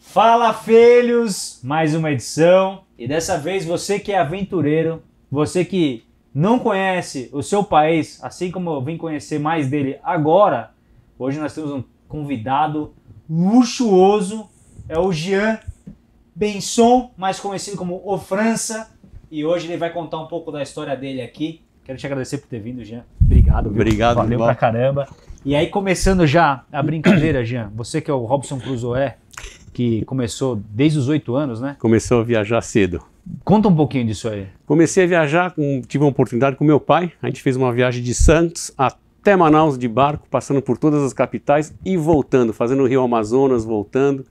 Fala, filhos! Mais uma edição. E dessa vez você que é aventureiro, você que não conhece o seu país, assim como eu vim conhecer mais dele agora, hoje nós temos um convidado luxuoso, é o Jean Benson, mais conhecido como O França, e hoje ele vai contar um pouco da história dele aqui. Quero te agradecer por ter vindo, Jean. Obrigado. Viu? Obrigado. Valeu irmão. pra caramba. E aí, começando já a brincadeira, Jean, você que é o Robson Cruzoé, que começou desde os oito anos, né? Começou a viajar cedo. Conta um pouquinho disso aí. Comecei a viajar, com, tive uma oportunidade com meu pai. A gente fez uma viagem de Santos até Manaus de barco, passando por todas as capitais e voltando, fazendo o Rio Amazonas, voltando.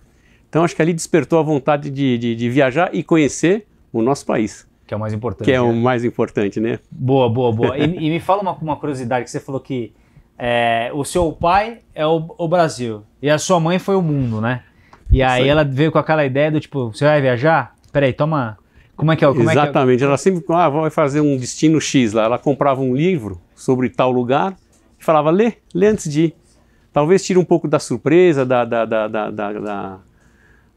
Então acho que ali despertou a vontade de, de, de viajar e conhecer o nosso país. Que é o mais importante. Que é né? o mais importante, né? Boa, boa, boa. E, e me fala uma, uma curiosidade, que você falou que é, o seu pai é o, o, Brasil e a sua mãe foi o mundo, né? E aí ela veio com aquela ideia do tipo, você vai viajar? Peraí, toma. Como é que é? Como Exatamente. É que é? Ela sempre ah, vai fazer um destino X lá. Ela comprava um livro sobre tal lugar e falava, lê, lê antes de ir. Talvez tire um pouco da surpresa, da, da, da, da, da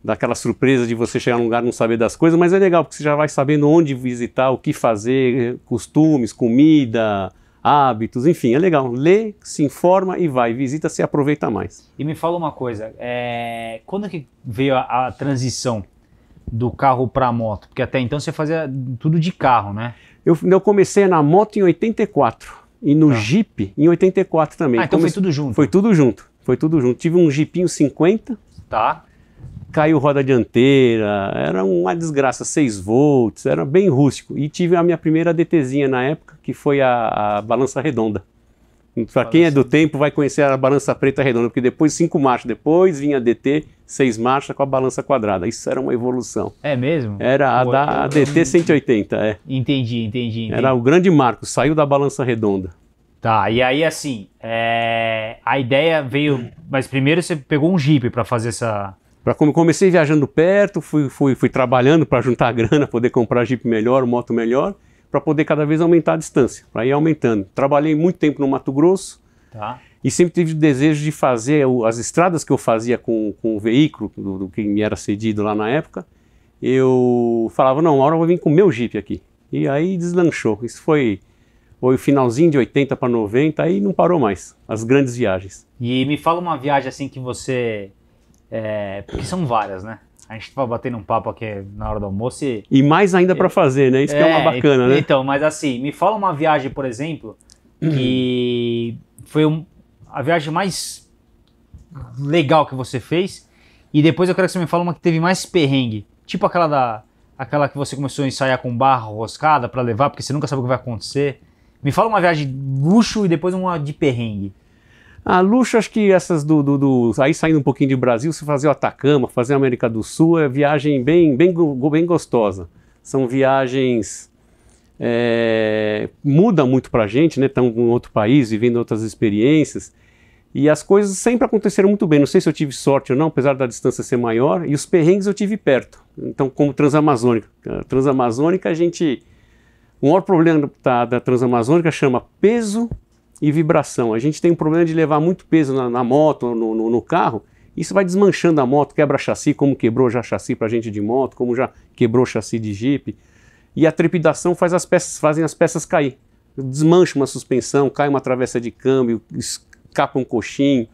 daquela surpresa de você chegar num lugar e não saber das coisas, mas é legal porque você já vai sabendo onde visitar, o que fazer, costumes, comida, hábitos, enfim, é legal. Lê, se informa e vai, visita, se aproveita mais. E me fala uma coisa, é... quando é que veio a, a transição do carro para moto? Porque até então você fazia tudo de carro, né? Eu, eu comecei na moto em 84 e no tá. Jeep em 84 também. Ah, então foi tudo junto? Foi tudo junto, foi tudo junto. Tive um Jeepinho 50. Tá caiu roda dianteira, era uma desgraça, 6 volts, era bem rústico. E tive a minha primeira DTzinha na época, que foi a, a balança redonda. Para quem é do tempo vai conhecer a balança preta redonda, porque depois cinco marchas, depois vinha a DT, seis marchas com a balança quadrada. Isso era uma evolução. É mesmo? Era a Boa, da a DT 180, é. Entendi, entendi, entendi, Era o grande marco, saiu da balança redonda. Tá, e aí assim, é... a ideia veio, mas primeiro você pegou um Jeep para fazer essa Pra, comecei viajando perto, fui, fui, fui trabalhando para juntar grana, poder comprar Jeep melhor, moto melhor, para poder cada vez aumentar a distância, para ir aumentando. Trabalhei muito tempo no Mato Grosso tá. e sempre tive o desejo de fazer as estradas que eu fazia com, com o veículo, do, do, que me era cedido lá na época. Eu falava, não, uma hora eu vou vir com o meu Jeep aqui. E aí deslanchou. Isso foi foi o finalzinho de 80 para 90, aí não parou mais, as grandes viagens. E me fala uma viagem assim que você é, porque são várias, né? A gente tava batendo um papo aqui na hora do almoço e. E mais ainda para fazer, né? Isso é, que é uma é, bacana, e, né? Então, mas assim, me fala uma viagem, por exemplo, que foi um, a viagem mais legal que você fez. E depois eu quero que você me fale uma que teve mais perrengue. Tipo aquela da. Aquela que você começou a ensaiar com barro, roscada, para levar, porque você nunca sabe o que vai acontecer. Me fala uma viagem de luxo e depois uma de perrengue. A ah, luxo, acho que essas do, do, do, Aí saindo um pouquinho de Brasil, se fazer o Atacama, fazer a América do Sul, é viagem bem, bem, bem gostosa. São viagens. É, muda muito pra gente, né? Estamos em outro país, vivendo outras experiências. E as coisas sempre aconteceram muito bem. Não sei se eu tive sorte ou não, apesar da distância ser maior. E os perrengues eu tive perto. Então, como Transamazônica. Transamazônica, a gente. O maior problema da, da Transamazônica chama peso e vibração. A gente tem um problema de levar muito peso na, na moto, no, no, no, carro. Isso vai desmanchando a moto, quebra chassi, como quebrou já chassi para gente de moto, como já quebrou chassi de Jeep. E a trepidação faz as peças, fazem as peças cair. Desmancha uma suspensão, cai uma travessa de câmbio, escapa um coxinho.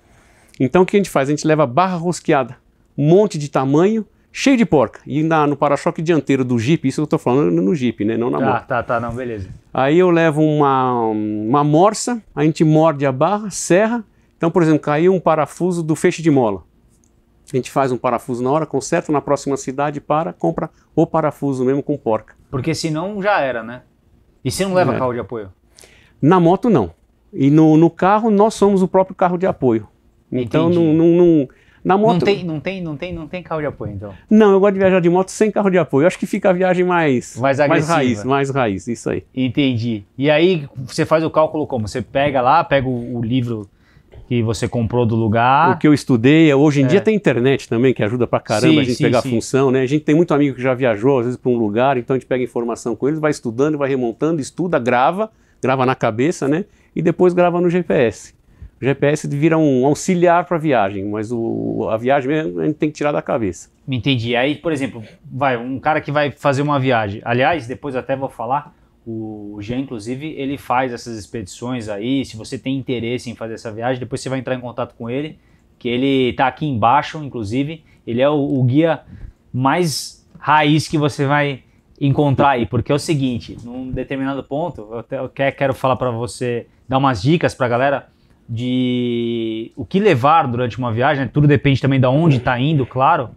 Então o que a gente faz? A gente leva barra rosqueada, um monte de tamanho cheio de porca. E na, no para-choque dianteiro do Jeep, isso eu estou falando no Jeep, né? Não na tá, moto. Tá, tá, não, beleza. Aí eu levo uma, uma morsa, a gente morde a barra, serra. Então, por exemplo, caiu um parafuso do feixe de mola. A gente faz um parafuso na hora, conserta na próxima cidade, para, compra o parafuso mesmo com porca. Porque senão já era, né? E você não leva é. carro de apoio? Na moto não. E no, no carro nós somos o próprio carro de apoio. Então não, não, não, na moto. Não tem, não tem, não tem, não tem carro de apoio, então. Não, eu gosto de viajar de moto sem carro de apoio. Eu acho que fica a viagem mais mais, agressiva. mais raiz, mais raiz, isso aí. Entendi. E aí você faz o cálculo como? Você pega lá, pega o, o livro que você comprou do lugar. O que eu estudei, é, hoje em é. dia tem internet também, que ajuda pra caramba sim, a gente sim, pegar sim. função, né? A gente tem muito amigo que já viajou, às vezes, para um lugar, então a gente pega informação com eles, vai estudando, vai remontando, estuda, grava, grava na cabeça, né? E depois grava no GPS. O GPS vira um auxiliar para a viagem, mas o, a viagem mesmo a gente tem que tirar da cabeça. Me entendi. Aí, por exemplo, vai um cara que vai fazer uma viagem. Aliás, depois até vou falar, o Jean, inclusive, ele faz essas expedições aí. Se você tem interesse em fazer essa viagem, depois você vai entrar em contato com ele, que ele está aqui embaixo, inclusive. Ele é o, o guia mais raiz que você vai encontrar aí, porque é o seguinte, num determinado ponto, eu, até, eu quero falar para você, dar umas dicas para a galera, de o que levar durante uma viagem, tudo depende também de onde está indo, claro.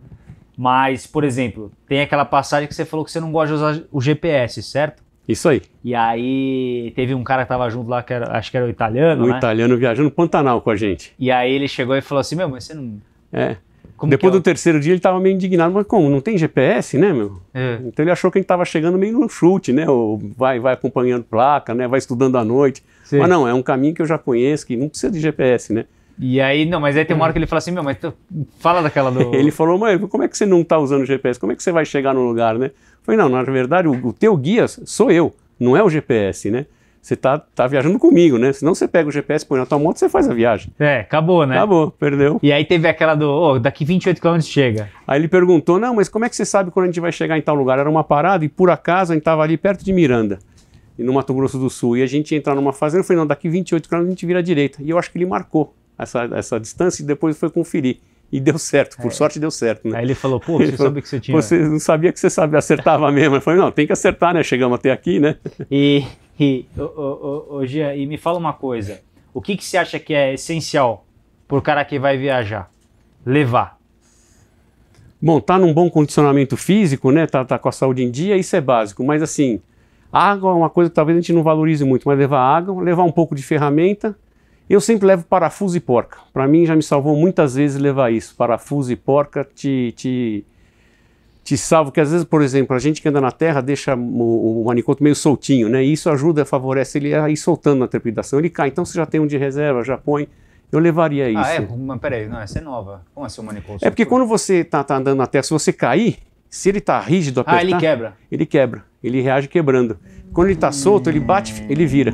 Mas, por exemplo, tem aquela passagem que você falou que você não gosta de usar o GPS, certo? Isso aí. E aí teve um cara que tava junto lá, que era, acho que era o italiano. O né? italiano viajando Pantanal com a gente. E aí ele chegou e falou assim: Meu, mas você não. É. Como Depois é? do terceiro dia ele tava meio indignado, mas como? Não tem GPS, né, meu? É. Então ele achou que a gente tava chegando meio no chute, né? Ou vai, vai acompanhando placa, né? Vai estudando à noite. Sim. Mas não, é um caminho que eu já conheço, que não precisa de GPS, né? E aí, não, mas aí tem uma hora é. que ele fala assim, meu, mas tu, fala daquela do... ele falou, mãe, como é que você não está usando GPS? Como é que você vai chegar no lugar, né? falei, não, na verdade, o, o teu guia sou eu, não é o GPS, né? Você tá, tá viajando comigo, né? Senão você pega o GPS, põe na tua moto, você faz a viagem. É, acabou, né? Acabou, perdeu. E aí teve aquela do, oh, daqui 28 km chega. Aí ele perguntou, não, mas como é que você sabe quando a gente vai chegar em tal lugar? Era uma parada e por acaso a gente estava ali perto de Miranda e no Mato Grosso do Sul, e a gente ia entrar numa fazenda, eu falei, não, daqui 28 quilômetros a gente vira à direita. E eu acho que ele marcou essa, essa distância e depois foi conferir. E deu certo, por é. sorte deu certo. Né? Aí ele falou, pô, você sabia que você tinha. Você não sabia que você sabe acertava mesmo. Eu falei, não, tem que acertar, né? Chegamos até aqui, né? E, e Gia, e me fala uma coisa. O que, que você acha que é essencial para o cara que vai viajar? Levar. Bom, tá num bom condicionamento físico, né? Tá, tá com a saúde em dia, isso é básico. Mas assim, Água é uma coisa que talvez a gente não valorize muito, mas levar água, levar um pouco de ferramenta. Eu sempre levo parafuso e porca. Para mim já me salvou muitas vezes levar isso. Parafuso e porca te, te, te salva, que às vezes, por exemplo, a gente que anda na terra deixa o, o manicoto meio soltinho, né? E isso ajuda, favorece ele a ir soltando na trepidação. Ele cai, então você já tem um de reserva, já põe. Eu levaria ah, isso. Ah, é? Mas peraí, não, essa é nova. Como assim é o manicoto? É porque quando você está tá andando na terra, se você cair, se ele está rígido, apertar... Ah, ele quebra. Ele quebra ele reage quebrando. Quando ele está solto, ele bate, ele vira.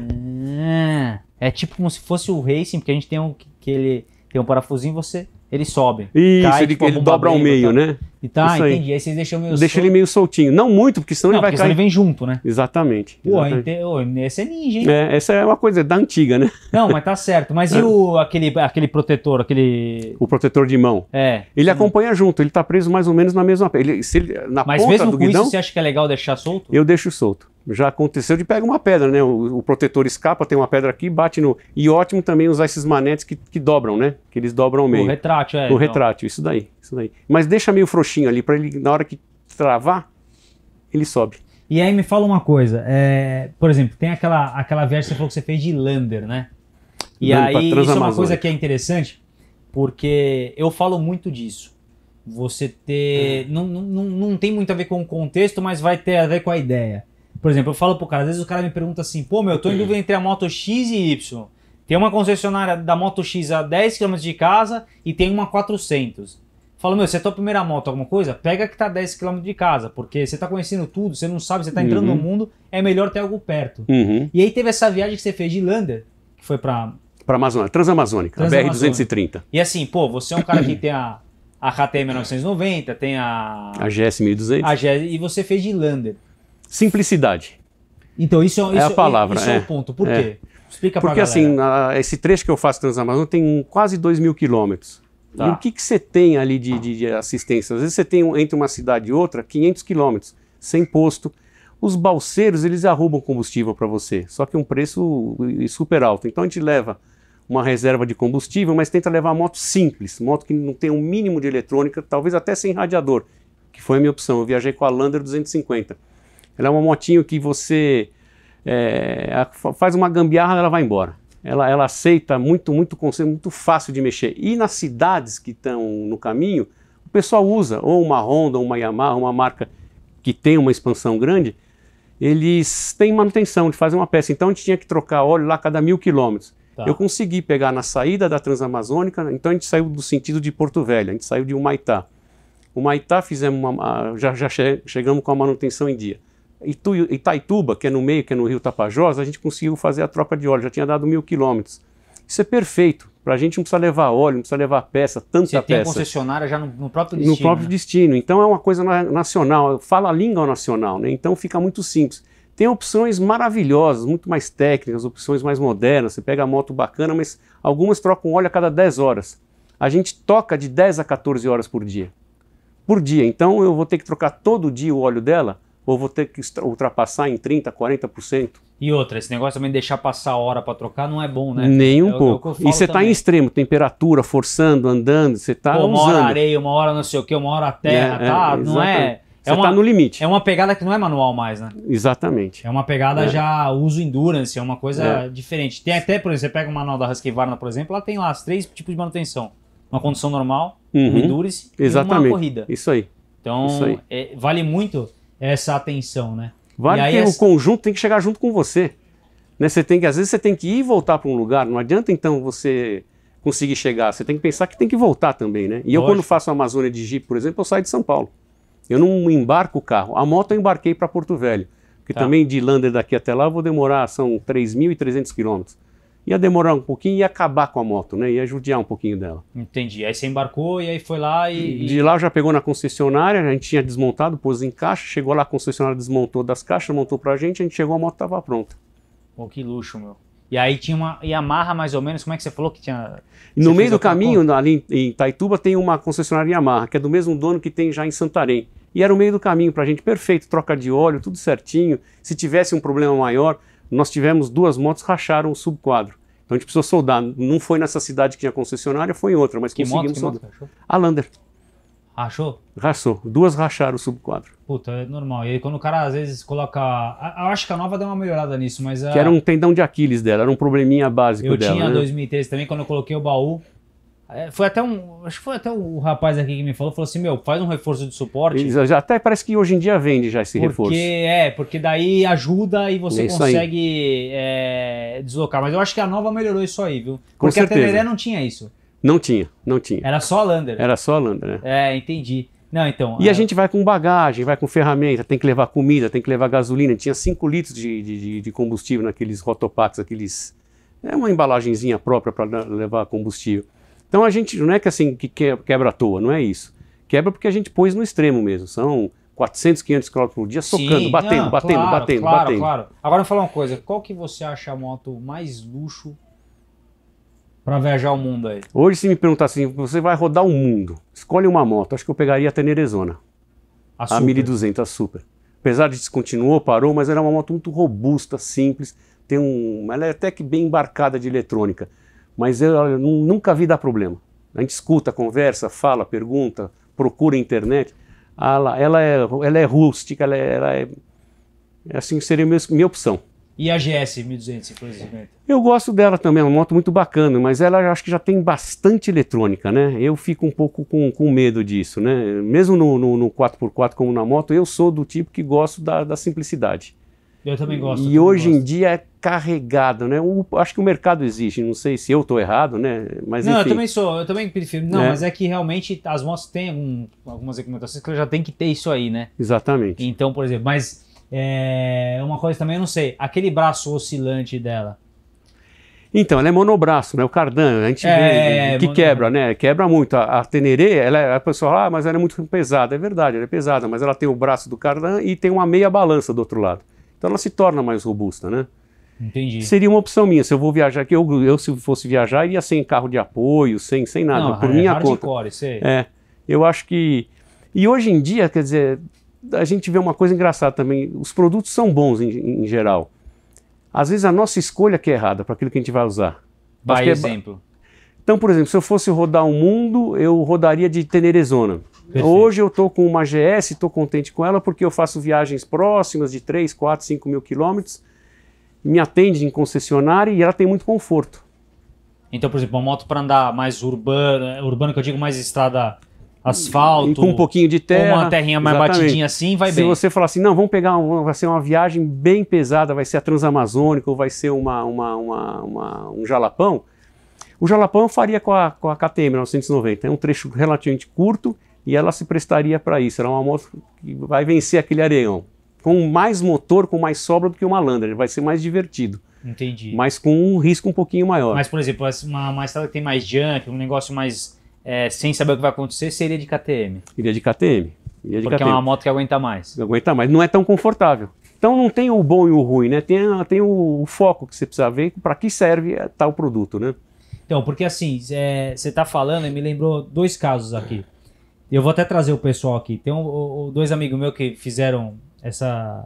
É, é tipo como se fosse o racing, porque a gente tem um que ele tem um parafusinho, você ele sobe. Isso, cai, ele, tipo, ele dobra ao meio, tá... né? tá, Isso entendi. Aí. aí vocês deixam meio Deixa sol... ele meio soltinho. Não muito, porque senão não, ele vai cair. Senão ele vem junto, né? Exatamente. exatamente. Pô, ente... essa é ninja, hein? É, essa é uma coisa da antiga, né? Não, mas tá certo. Mas e é. o, aquele, aquele protetor, aquele. O protetor de mão. É. Ele acompanha junto, ele tá preso mais ou menos na mesma. Ele, se ele, na mas ponta mesmo do com guidão, isso, você acha que é legal deixar solto? Eu deixo solto já aconteceu de pegar uma pedra, né? O, o, protetor escapa, tem uma pedra aqui, bate no. E ótimo também usar esses manetes que, que dobram, né? Que eles dobram ao meio. O retrátil, é. O então. retrátil, isso daí. Isso daí. Mas deixa meio frouxinho ali para ele, na hora que travar, ele sobe. E aí me fala uma coisa, é, por exemplo, tem aquela, aquela viagem que você falou que você fez de Lander, né? E aí isso é uma coisa que é interessante, porque eu falo muito disso. Você ter. É. Não, não, não tem muito a ver com o contexto, mas vai ter a ver com a ideia. Por exemplo, eu falo pro cara, às vezes o cara me pergunta assim, pô, meu, eu tô em dúvida entre a moto X e Y. Tem uma concessionária da moto X a 10 km de casa e tem uma 400. Fala, meu, você é tua primeira moto, alguma coisa? Pega que tá 10km de casa, porque você tá conhecendo tudo, você não sabe, você tá entrando uhum. no mundo, é melhor ter algo perto. Uhum. E aí teve essa viagem que você fez de Lander, que foi pra. Pra Amazônia, Transamazônica, BR-230. E assim, pô, você é um cara que tem a, a KTM 990, tem a. A GS 1200. A GS, e você fez de Lander. Simplicidade. Então, isso, é a palavra. Isso é, é o ponto. Por é. quê? Explica Porque, pra Porque assim, a, esse trecho que eu faço Transamazônica tem quase 2 mil quilômetros. Tá. E o que, que você tem ali de, de, de, assistência? Às vezes você tem entre uma cidade e outra 500 quilômetros, sem posto. Os balseiros, eles arrumam combustível para você, só que um preço super alto. Então a gente leva uma reserva de combustível, mas tenta levar moto simples, moto que não tem um mínimo de eletrônica, talvez até sem radiador, que foi a minha opção. Eu viajei com a Lander 250. Ela é uma motinho que você é, faz uma gambiarra, ela vai embora ela, ela aceita muito, muito conceito, muito fácil de mexer. E nas cidades que estão no caminho, o pessoal usa ou uma Honda, ou uma Yamaha, uma marca que tem uma expansão grande, eles têm manutenção de fazer uma peça. Então a gente tinha que trocar óleo lá cada mil quilômetros. Tá. Eu consegui pegar na saída da Transamazônica, então a gente saiu do sentido de Porto Velho, a gente saiu de Humaitá. Humaitá fizemos uma, já, já che chegamos com a manutenção em dia. Itu, Itaituba, que é no meio, que é no Rio Tapajós, a gente conseguiu fazer a troca de óleo, já tinha dado mil quilômetros. Isso é perfeito. Para a gente não precisa levar óleo, não precisa levar peça, tanta peça. Você tem concessionária já no, no, próprio destino. No próprio né? destino. Então é uma coisa nacional, fala a língua nacional, né? então fica muito simples. Tem opções maravilhosas, muito mais técnicas, opções mais modernas. Você pega a moto bacana, mas algumas trocam óleo a cada 10 horas. A gente toca de 10 a 14 horas por dia. Por dia. Então eu vou ter que trocar todo dia o óleo dela ou vou ter que ultrapassar em 30%, 40%. E outra, esse negócio também de deixar passar a hora para trocar não é bom, né? Nem é um é, pouco. e você está em extremo, temperatura, forçando, andando, você está Uma hora areia, uma hora não sei o quê, uma hora terra, é, tá? É, não é... é você é uma, tá no limite. É uma pegada que não é manual mais, né? Exatamente. É uma pegada é. já uso endurance, é uma coisa é. diferente. Tem até, por exemplo, você pega o manual da Husqvarna por exemplo, ela tem lá os três tipos de manutenção. Uma condição normal, uhum. um endurance Exatamente. e uma corrida. Isso aí. Então, Isso aí. É, vale muito essa atenção, né? Vale aí, que essa... o conjunto tem que chegar junto com você. Né? Você tem que, às vezes você tem que ir e voltar para um lugar, não adianta então você conseguir chegar, você tem que pensar que tem que voltar também, né? E Lógico. eu quando faço a Amazônia de Jeep, por exemplo, eu saio de São Paulo. Eu não embarco o carro. A moto eu embarquei para Porto Velho, porque tá. também de Lander daqui até lá eu vou demorar, são 3.300 quilômetros ia demorar um pouquinho e ia acabar com a moto, né? Ia judiar um pouquinho dela. Entendi. Aí você embarcou e aí foi lá e. De lá já pegou na concessionária, a gente tinha desmontado, pôs em caixa, chegou lá, a concessionária desmontou das caixas, montou pra gente, a gente chegou, a moto tava pronta. Pô, que luxo, meu. E aí tinha uma Yamaha mais ou menos, como é que você falou que tinha. no meio do caminho, conta? ali em Taituba, tem uma concessionária Yamaha, que é do mesmo dono que tem já em Santarém. E era o meio do caminho pra gente, perfeito, troca de óleo, tudo certinho. Se tivesse um problema maior, nós tivemos duas motos racharam o subquadro. Então a gente precisou soldar. Não foi nessa cidade que tinha concessionária, foi em outra, mas que conseguimos moto, que soldar. Moto a Lander. Rachou? Rachou. Duas racharam o subquadro. Puta, é normal. E aí quando o cara às vezes coloca. Eu acho que a nova deu uma melhorada nisso, mas. A... Que era um tendão de Aquiles dela, era um probleminha básico eu dela. Eu tinha né? 2013 também, quando eu coloquei o baú, é, foi até um. Acho que foi até o rapaz aqui que me falou, falou assim: meu, faz um reforço de suporte. até parece que hoje em dia vende já esse porque, reforço. É, porque daí ajuda e você é consegue é, deslocar. Mas eu acho que a nova melhorou isso aí, viu? Com porque certeza. a Teneré não tinha isso. Não tinha, não tinha. Era só a Lander. Era só a Lander, né? É, entendi. Não, então. E a... É. gente vai com bagagem, vai com ferramenta, tem que levar comida, tem que levar gasolina. Tinha 5 litros de, de, de combustível naqueles rotopacks, aqueles. É uma embalagenzinha própria para levar combustível. Então a gente não é que assim que quebra à toa, não é isso. Quebra porque a gente pôs no extremo mesmo. São 400, 500 km por dia, socando, Sim, batendo, batendo, claro, batendo, claro, batendo. Claro. Agora vou falar uma coisa, qual que você acha a moto mais luxo para viajar o mundo aí? Hoje se me perguntar assim, você vai rodar o mundo, escolhe uma moto, acho que eu pegaria a Tenerezona. A, a 1200, a Super. Apesar de descontinuou, parou, mas era uma moto muito robusta, simples, tem um, ela é até que bem embarcada de eletrônica mas eu, eu nunca vi dar problema. A gente escuta, conversa, fala, pergunta, procura internet. Ela, ah, ela, é, ela é rústica, ela é, ela é, é assim seria minha, minha opção. E a GS 1250? Eu gosto dela também, é uma moto muito bacana, mas ela acho que já tem bastante eletrônica, né? Eu fico um pouco com, com medo disso, né? Mesmo no, no, no 4x4 como na moto, eu sou do tipo que gosto da, da simplicidade. Eu também gosto. E hoje gosto. em dia é carregado, né? O, acho que o mercado existe, não sei se eu estou errado, né? Mas, não, enfim. eu também sou, eu também prefiro. Não, né? mas é que realmente as motos têm algumas recomendações que já tem que ter isso aí, né? Exatamente. Então, por exemplo, mas é, uma coisa também eu não sei, aquele braço oscilante dela. Então, ela é monobraço, né? O cardan, a gente é, vê né, que mono... quebra, né? Quebra muito. A, a Teneré, ela, é, a pessoa fala, ah, mas ela é muito pesada. É verdade, ela é pesada, mas ela tem o braço do cardan e tem uma meia balança do outro lado. Então ela se torna mais robusta, né? Entendi. Seria uma opção minha. Se eu vou viajar aqui, eu, eu se fosse viajar, iria sem carro de apoio, sem, sem nada, Não, por é minha conta. Isso aí. É. Eu acho que. E hoje em dia, quer dizer, a gente vê uma coisa engraçada também. Os produtos são bons em, em geral. Às vezes a nossa escolha que é errada para aquilo que a gente vai usar. Vai é... exemplo. Então, por exemplo, se eu fosse rodar o um mundo, eu rodaria de Tenerezona. Perfeito. Hoje eu estou com uma GS, estou contente com ela porque eu faço viagens próximas de 3, 4, 5 mil quilômetros, me atende em concessionária e ela tem muito conforto. Então, por exemplo, uma moto para andar mais urbana, urbana que eu digo mais estrada asfalto, com um pouquinho de terra, uma terrinha mais exatamente. batidinha assim, vai Se bem. Se você falar assim, não, vamos pegar, vai ser uma viagem bem pesada, vai ser a Transamazônica ou vai ser uma, uma, uma, uma um Jalapão, o Jalapão eu faria com a, com a KTM 990, é um trecho relativamente curto e ela se prestaria para isso. Ela é uma moto que vai vencer aquele areião. Com mais motor, com mais sobra do que uma Lander, vai ser mais divertido. Entendi. Mas com um risco um pouquinho maior. Mas, por exemplo, uma, uma estrada que tem mais jump, um negócio mais é, sem saber o que vai acontecer, seria de KTM. Iria de KTM. Iria de Porque KTM. é uma moto que aguenta mais. Aguenta mais. Não é tão confortável. Então não tem o bom e o ruim, né? Tem, tem o, o foco que você precisa ver para que serve é, tal produto, né? Então, porque assim, é, você é, está falando e me lembrou dois casos aqui. Eu vou até trazer o pessoal aqui. Tem um, dois amigos meus que fizeram essa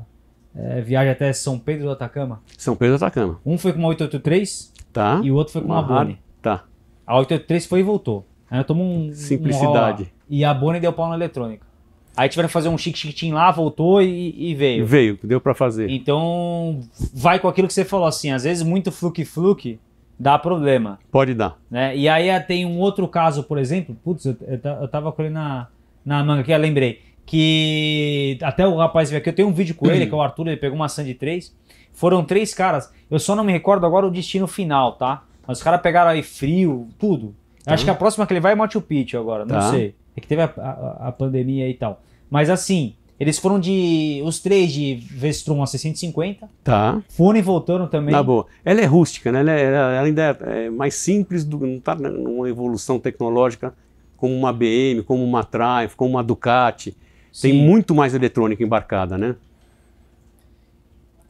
é, viagem até São Pedro do Atacama. São Pedro do Atacama. Um foi com uma 883 tá. e o outro foi com uma, uma ah, Boni. Tá. A 883 foi e voltou. Aí eu tomo um. Simplicidade. Um e a Boni deu pau na eletrônica. Aí tiveram que fazer um chique-chiquitim lá, voltou e, e, veio. Veio, deu para fazer. Então, vai com aquilo que você falou assim, às vezes muito fluke-fluke dá problema. Pode dar. Né? E aí eh, tem um outro caso, por exemplo, putz, eu, eu, tava com ele na, na manga aqui, eu lembrei, que até o rapaz veio aqui, eu tenho um vídeo com ele, que é o Arthur, ele pegou uma Sandy 3, foram três caras, eu só não me recordo agora o destino final, tá? Mas os caras pegaram aí frio, tudo. Tá. Acho que a próxima que ele vai é Machu Picchu agora, não tá. sei. É que teve a, a, a pandemia e tal. Mas assim, eles foram de. Os três de Vestron a 650. Tá. Foram e voltaram também. Na boa. Ela é rústica, né? Ela, é, ela ainda é, é mais simples, do, não está numa evolução tecnológica como uma BM, como uma Triumph, como uma Ducati. Sim. Tem muito mais eletrônica embarcada, né?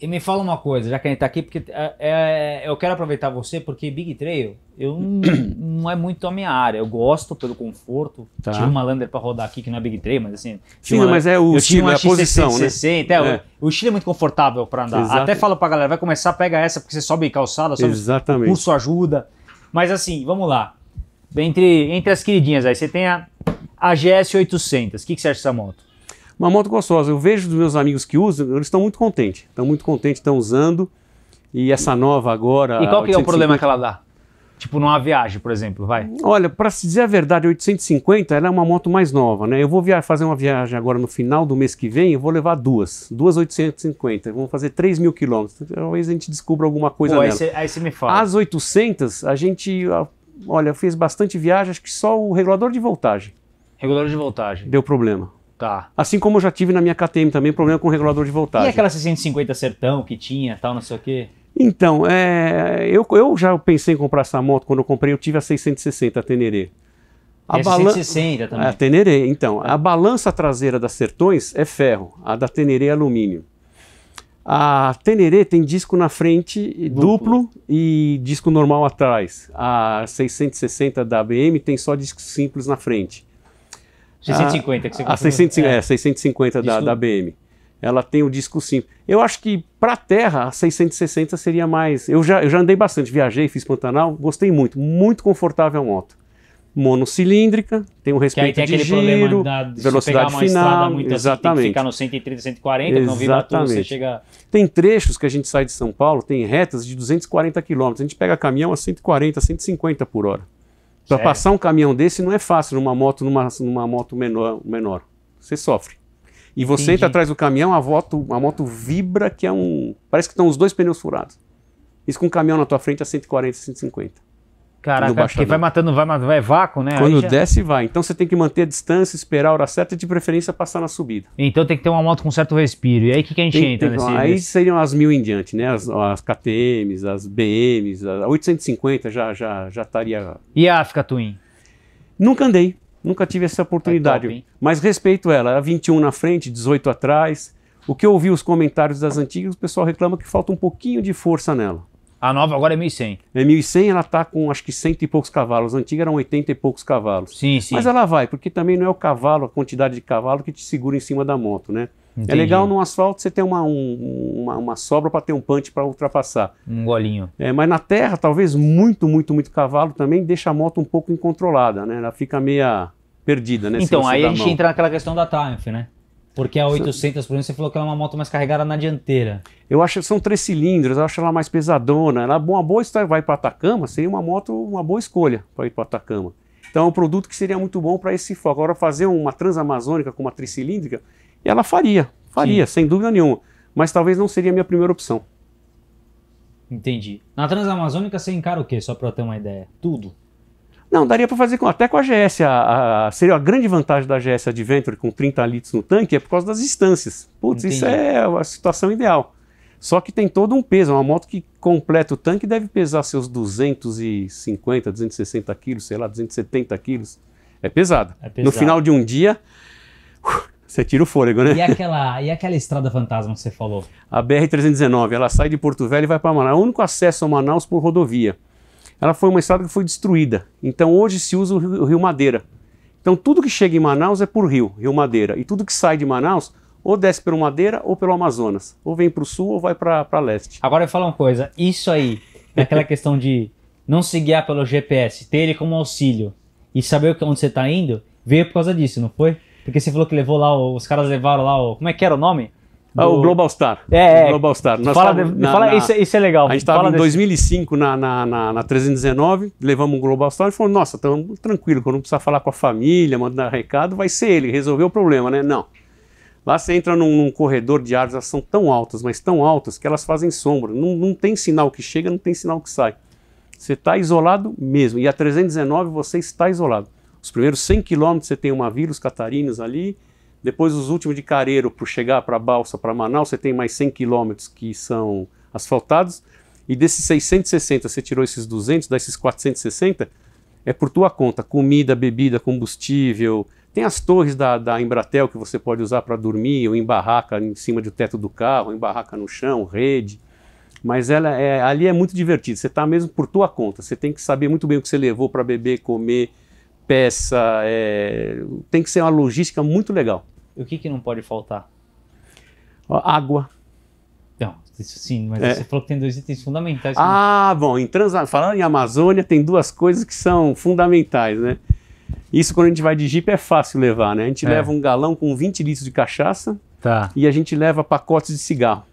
E me fala uma coisa, já que a gente tá aqui, porque é, é, eu quero aproveitar você, porque Big Trail eu não é muito a minha área. Eu gosto pelo conforto. Tá. Tiro uma Lander para rodar aqui, que não é Big Trail, mas assim. Sim, mas é o estilo, é a posição, né? É. O, é. o estilo é muito confortável para andar. Exato. Até falo pra galera, vai começar, pega essa, porque você sobe calçada, sobe Exatamente. o curso ajuda. Mas assim, vamos lá. Entre, entre as queridinhas aí, você tem a, a GS800. O que, que você acha dessa moto? Uma moto gostosa. Eu vejo dos meus amigos que usam, eles estão muito contentes. Estão muito contentes, estão usando. E essa nova agora. E qual que é o problema que ela dá? Tipo numa viagem, por exemplo, vai? Olha, para se dizer a verdade, 850 ela é uma moto mais nova, né? Eu vou fazer uma viagem agora no final do mês que vem, eu vou levar duas, duas 850, vamos fazer 3 mil quilômetros. Talvez a gente descubra alguma coisa Pô, nela. Aí você me fala. As 800, a gente, olha, fez bastante viagem, acho que só o regulador de voltagem. Regulador de voltagem. Deu problema. Tá. Assim como eu já tive na minha KTM também problema com o regulador de voltagem. E aquela 650 Sertão que tinha, tal, não sei o quê? Então, é, eu, eu já pensei em comprar essa moto. Quando eu comprei, eu tive a 660 a Teneré. A, balan... a é, Teneré, então. A balança traseira das Sertões é ferro, a da Teneré é alumínio. A Teneré tem disco na frente duplo. duplo. e disco normal atrás. A 660 da BM tem só disco simples na frente. 650 a, que você ah, A 650, é. é 650 da, da BM. Ela tem o disco simples. Eu acho que para terra a 660 seria mais. Eu já, eu já andei bastante, viajei, fiz Pantanal, gostei muito, muito confortável a moto monocilíndrica, tem um respeito que aí tem de giro, velocidade final, muito exatamente. Assim, tem que ficar no 130, 140, exatamente. não tudo, você chega... Tem trechos que a gente sai de São Paulo, tem retas de 240 km, a gente pega caminhão a 140, 150 por hora. Para passar um caminhão desse não é fácil numa moto, numa, numa moto menor, menor. Você sofre. E você Entendi. entra atrás do caminhão, a moto, a moto vibra que é um. Parece que estão os dois pneus furados. Isso com um caminhão na tua frente a é 140, 150. Caraca, porque vai matando, vai matando, vai vácuo, né? Quando já... desce, vai. Então você tem que manter a distância, esperar a hora certa e de preferência passar na subida. Então tem que ter uma moto com certo respiro. E aí o que, que, a gente tem, entra tem, nesse... Aí seriam as mil em diante, né? As, as KTMs, as BMs, a 850 já já já estaria... E a Africa Twin? Nunca andei, nunca tive essa oportunidade. É top, mas respeito ela, a 21 na frente, 18 atrás. O que eu ouvi os comentários das antigas, o pessoal reclama que falta um pouquinho de força nela. A nova agora é 1.100. É 1.100, ela está com acho que cento e poucos cavalos. A antiga eram 80 e poucos cavalos. Sim, sim. Mas ela vai, porque também não é o cavalo, a quantidade de cavalo que te segura em cima da moto, né? É Entendi. É legal no asfalto você ter uma, um, uma, uma, sobra para ter um punch para ultrapassar. Um golinho. É, mas na terra, talvez muito, muito, muito cavalo também deixa a moto um pouco incontrolada, né? Ela fica meia perdida, né? Então, aí a gente mão. entra naquela questão da Triumph, né? Porque a 800, por exemplo, você falou que ela é uma moto mais carregada na dianteira. Eu acho que são três cilindros, eu acho ela mais pesadona. Ela, uma boa história vai para Atacama, seria uma moto, uma boa escolha para ir para Atacama. Então é um produto que seria muito bom para esse foco. Agora, fazer uma transamazônica com uma tricilíndrica, ela faria, faria, Sim. sem dúvida nenhuma. Mas talvez não seria a minha primeira opção. Entendi. Na Transamazônica você encara o quê? Só para eu ter uma ideia. Tudo. Não, daria para fazer com, até com a GS. A, a, seria a grande vantagem da GS Adventure com 30 litros no tanque é por causa das distâncias. Putz, Entendi. isso é a situação ideal. Só que tem todo um peso. É uma moto que completa o tanque deve pesar seus 250, 260 quilos, sei lá, 270 quilos. É pesada. É pesado. no final de um dia, uh, você tira o fôlego, né? E aquela, e aquela estrada fantasma que você falou? A BR-319, ela sai de Porto Velho e vai para Manaus. É o único acesso a Manaus por rodovia ela foi uma estrada que foi destruída. Então hoje se usa o Rio Madeira. Então tudo que chega em Manaus é por rio, Rio Madeira. E tudo que sai de Manaus ou desce pelo Madeira ou pelo Amazonas. Ou vem para o sul ou vai para leste. Agora eu falo uma coisa, isso aí, aquela questão de não se guiar pelo GPS, ter ele como auxílio e saber onde você está indo, veio por causa disso, não foi? Porque você falou que levou lá, os caras levaram lá, como é que era o nome? Do... Ah, o Global Star. É, o é. Global Star. Nós fala, na, fala na, isso, isso, é legal. A gente estava em 2005 na, na, na, na 319, levamos um Global Star e falou, nossa, estamos tranquilo, quando precisar falar com a família, mandar recado, vai ser ele, resolver o problema, né? Não. Lá você entra num, num, corredor de árvores, elas são tão altas, mas tão altas que elas fazem sombra. Não, não tem sinal que chega, não tem sinal que sai. Você está isolado mesmo. E a 319 você está isolado. Os primeiros 100 quilômetros você tem uma vila, os catarinos ali, depois os últimos de Careiro, para chegar para Balsa, para Manaus, você tem mais 100 quilômetros que são asfaltados. E desses 660, você tirou esses 200, desses 460, é por tua conta. Comida, bebida, combustível. Tem as torres da, da Embratel que você pode usar para dormir, ou em barraca em cima do teto do carro, em barraca no chão, rede. Mas ela é, ali é muito divertido. Você está mesmo por tua conta. Você tem que saber muito bem o que você levou para beber, comer, peça. É, tem que ser uma logística muito legal o que, que não pode faltar? Água. Não, isso sim, mas é. você falou que tem dois itens fundamentais. Ah, bom, em trans... falando em Amazônia, tem duas coisas que são fundamentais, né? Isso quando a gente vai de Jeep é fácil levar, né? A gente é. leva um galão com 20 litros de cachaça tá. e a gente leva pacotes de cigarro.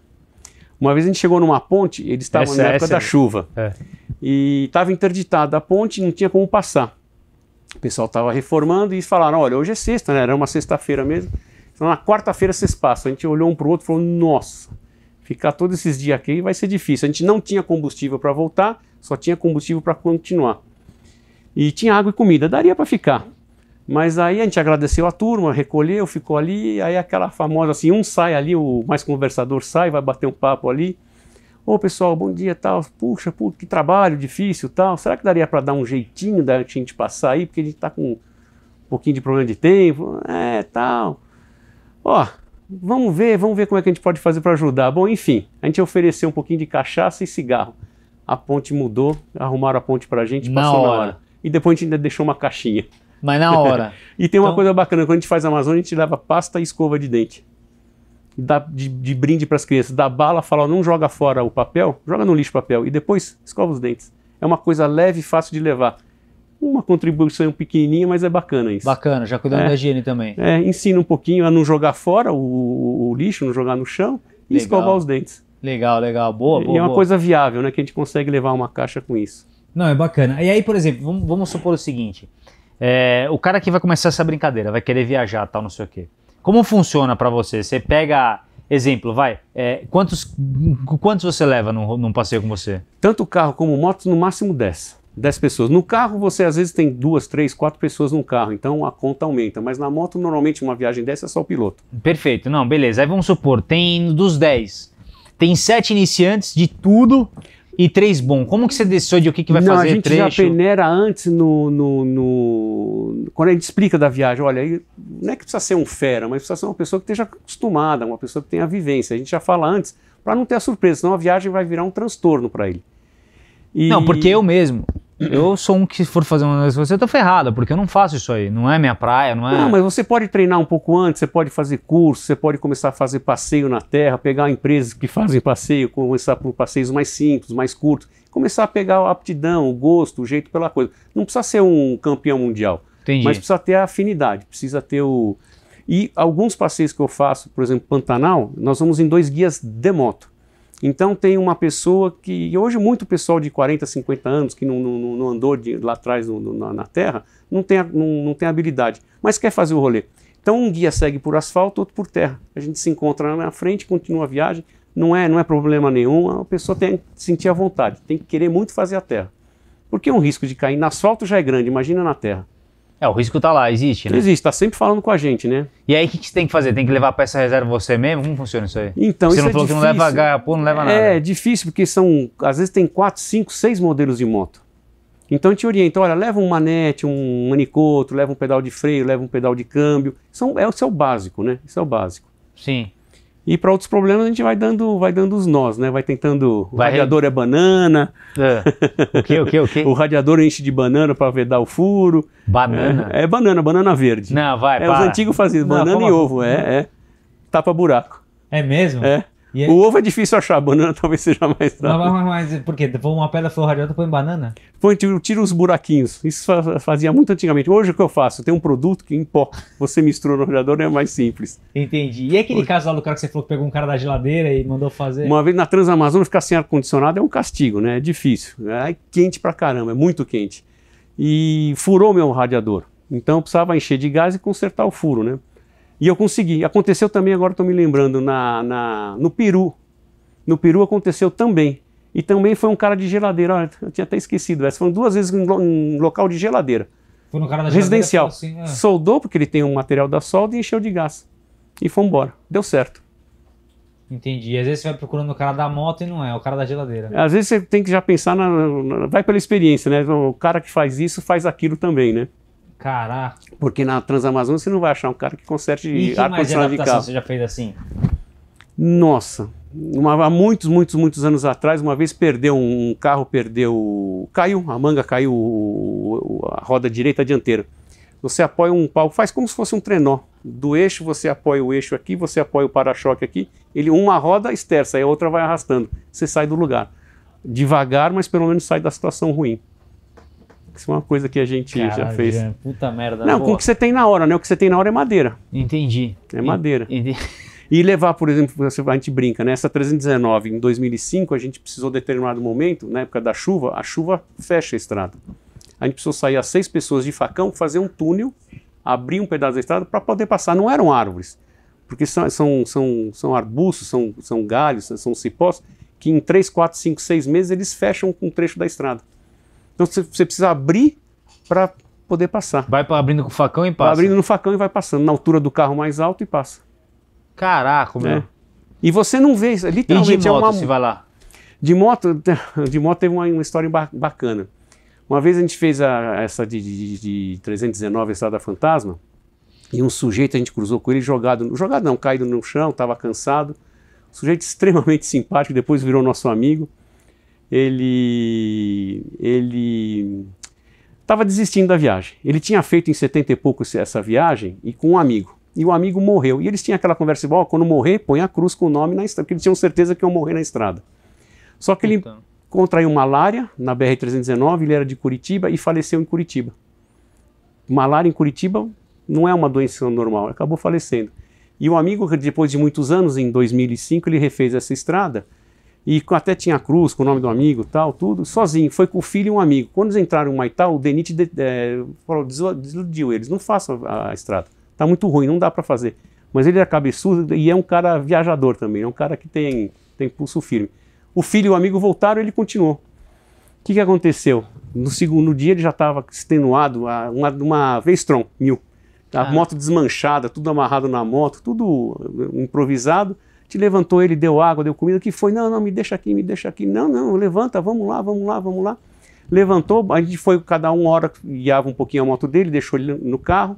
Uma vez a gente chegou numa ponte, eles estavam na é época da chuva. É. E estava interditada a ponte, não tinha como passar. O pessoal estava reformando e falaram: olha, hoje é sexta, né? Era uma sexta-feira mesmo. Então, na quarta-feira, vocês passam. A gente olhou um para o outro e falou: nossa, ficar todos esses dias aqui vai ser difícil. A gente não tinha combustível para voltar, só tinha combustível para continuar. E tinha água e comida, daria para ficar. Mas aí a gente agradeceu a turma, recolheu, ficou ali. Aí aquela famosa assim: um sai ali, o mais conversador sai, vai bater um papo ali. Ô pessoal, bom dia tal. Puxa, puxa, que trabalho difícil tal. Será que daria para dar um jeitinho da gente passar aí? Porque a gente está com um pouquinho de problema de tempo. É, tal. Ó, oh, vamos ver, vamos ver como é que a gente pode fazer para ajudar. Bom, enfim, a gente ofereceu um pouquinho de cachaça e cigarro. A ponte mudou, arrumaram a ponte para a gente, na passou hora. na hora. E depois a gente ainda deixou uma caixinha. Mas na hora. e tem uma então... coisa bacana, quando a gente faz Amazônia, a gente leva pasta e escova de dente. Dá, de, de brinde para as crianças, dá bala, fala, não joga fora o papel, joga no lixo papel e depois escova os dentes. É uma coisa leve e fácil de levar uma contribuição pequenininha, mas é bacana isso. Bacana, já cuidando é, da higiene também. É, ensina um pouquinho a não jogar fora o, o lixo, não jogar no chão e legal. escovar os dentes. Legal, legal, boa, boa. E é uma boa. coisa viável, né? Que a gente consegue levar uma caixa com isso. Não, é bacana. E aí, por exemplo, vamos, vamos supor o seguinte: é, o cara que vai começar essa brincadeira, vai querer viajar, tal, não sei o quê. Como funciona para você? Você pega Exemplo, vai. É, quantos, quantos você leva num, num, passeio com você? Tanto carro como moto, no máximo 10. 10 pessoas. No carro, você às vezes tem duas, três, quatro pessoas no carro, então a conta aumenta. Mas na moto, normalmente, uma viagem dessa é só o piloto. Perfeito, não, beleza. Aí vamos supor, tem dos 10, tem sete iniciantes de tudo e três bom. Como que você decide o que, que vai não, fazer? A gente trecho? já peneira antes no, no, no, Quando a gente explica da viagem, olha, não é que precisa ser um fera, mas precisa ser uma pessoa que esteja acostumada, uma pessoa que tenha vivência. A gente já fala antes para não ter a surpresa, senão a viagem vai virar um transtorno para ele. E... Não, porque eu mesmo, eu sou um que for fazer uma você tá ferrada, porque eu não faço isso aí, não é minha praia, não é. Não, mas você pode treinar um pouco antes, você pode fazer curso, você pode começar a fazer passeio na terra, pegar empresas que fazem passeio, começar por passeios mais simples, mais curtos, começar a pegar a aptidão, o gosto, o jeito pela coisa. Não precisa ser um campeão mundial, Entendi. mas precisa ter a afinidade, precisa ter o e alguns passeios que eu faço, por exemplo, Pantanal, nós vamos em dois guias de moto. Então tem uma pessoa que, hoje muito pessoal de 40, 50 anos, que não, não, não andou de, lá atrás no, no, na, terra, não tem, não, não tem habilidade, mas quer fazer o rolê. Então um guia segue por asfalto, outro por terra. A gente se encontra na frente, continua a viagem, não é, não é problema nenhum, a pessoa tem que sentir a vontade, tem que querer muito fazer a terra. Porque um risco de cair no asfalto já é grande, imagina na terra. É, o risco tá lá, existe, né? Existe, tá sempre falando com a gente, né? E aí, o que, que você tem que fazer? Tem que levar a peça reserva você mesmo? Como funciona isso aí? Então, você isso não é falou que não leva garrapo, não leva é, nada. É, difícil, porque são, às vezes tem quatro, cinco, seis modelos de moto. Então a gente orienta, olha, leva um manete, um manicoto, leva um pedal de freio, leva um pedal de câmbio. São, é, isso é o básico, né? Isso é o básico. Sim. E para outros problemas a gente vai dando, vai dando os nós, né? Vai tentando. O vai radiador re... é banana. É. O que, o que, o que? o radiador enche de banana para vedar o furo. Banana. É, é, banana, banana verde. Não, vai. É, para. Os antigos faziam banana e ovo, é, é. Tapa buraco. É mesmo? É. O ovo é difícil achar, a banana talvez seja mais rápido. Mas, mas, mas por quê? Põe uma pedra forrajada, põe banana? Põe, tira os buraquinhos. Isso fazia muito antigamente. Hoje o que eu faço? Tem um produto que em pó você mistura no radiador e é mais simples. Entendi. E aquele Hoje... caso lá do cara que você falou que pegou um cara da geladeira e mandou fazer? Uma vez na Transamazônica ficar sem ar-condicionado é um castigo, né? É difícil. É, é quente pra caramba, é muito quente. E furou meu radiador. Então precisava encher de gás e consertar o furo, né? E eu consegui. Aconteceu também, agora estou me lembrando, na, na, no Peru. No Peru aconteceu também. E também foi um cara de geladeira. Ah, eu tinha até esquecido essa. Foram duas vezes em, um local de geladeira. Foi no cara da Residencial. Assim, é. Soldou, porque ele tem um material da solda, e encheu de gás. E foi embora. Deu certo. Entendi. às vezes você vai procurando o cara da moto e não é, é o cara da geladeira. Às vezes você tem que já pensar na, na, vai pela experiência, né? O cara que faz isso faz aquilo também, né? Caraca. Porque na Transamazônica você não vai achar um cara que conserte ar-condicionado de carro. você já fez assim? Nossa, uma, há muitos, muitos, muitos anos atrás, uma vez perdeu um, um carro, perdeu. caiu, a manga caiu o, o, a roda direita a dianteira. Você apoia um pau, faz como se fosse um trenó. Do eixo, você apoia o eixo aqui, você apoia o para-choque aqui. Ele, uma roda esterça, aí a outra vai arrastando. Você sai do lugar. Devagar, mas pelo menos sai da situação ruim. Isso é uma coisa que a gente Caralho, já fez. Já, puta merda. Não, boa. com o que você tem na hora, né? O que você tem na hora é madeira. Entendi. É madeira. Entendi. E levar, por exemplo, a gente brinca, né? Essa 319, em 2005, a gente precisou, em determinado momento, na época da chuva, a chuva fecha a estrada. A gente precisou sair as seis pessoas de facão, fazer um túnel, abrir um pedaço da estrada para poder passar. Não eram árvores, porque são, são, são, são arbustos, são, são galhos, são cipós, que em três, quatro, cinco, seis meses eles fecham um trecho da estrada. Então você precisa abrir para poder passar. Vai abrindo com o facão e passa. Vai abrindo no facão e vai passando. Na altura do carro mais alto e passa. Caraca, meu. É. E você não vê isso. Literalmente e de é moto, é uma. Se vai lá. De moto, de moto teve uma, uma história bacana. Uma vez a gente fez a, essa de, de, de 319, Estrada Fantasma, e um sujeito a gente cruzou com ele jogado, jogado não, caído no chão, estava cansado. Um sujeito extremamente simpático, depois virou nosso amigo ele ele estava desistindo da viagem. Ele tinha feito em 70 e poucos essa viagem e com um amigo. E o amigo morreu. E eles tinham aquela conversa igual, quando morrer, põe a cruz com o nome na estrada, porque eles tinham certeza que iam morrer na estrada. Só que ele então. contraiu malária na BR-319, ele era de Curitiba e faleceu em Curitiba. Malária em Curitiba não é uma doença normal, acabou falecendo. E o amigo, depois de muitos anos, em 2005, ele refez essa estrada e até tinha a cruz com o nome do amigo tal, tudo, sozinho. Foi com o filho e um amigo. Quando eles entraram em Maitá, o Denit de, é, falou, desiludiu eles, não façam a, a estrada, Está muito ruim, não dá para fazer. Mas ele é cabeçudo e é um cara viajador também, é um cara que tem, tem pulso firme. O filho e o amigo voltaram ele continuou. O que, que aconteceu? No segundo dia ele já estava extenuado, uma, uma Vestron mil. A ah. moto desmanchada, tudo amarrado na moto, tudo improvisado te levantou ele, deu água, deu comida, que foi, não, não, me deixa aqui, me deixa aqui, não, não, levanta, vamos lá, vamos lá, vamos lá. Levantou, a gente foi cada uma hora, guiava um pouquinho a moto dele, deixou ele no carro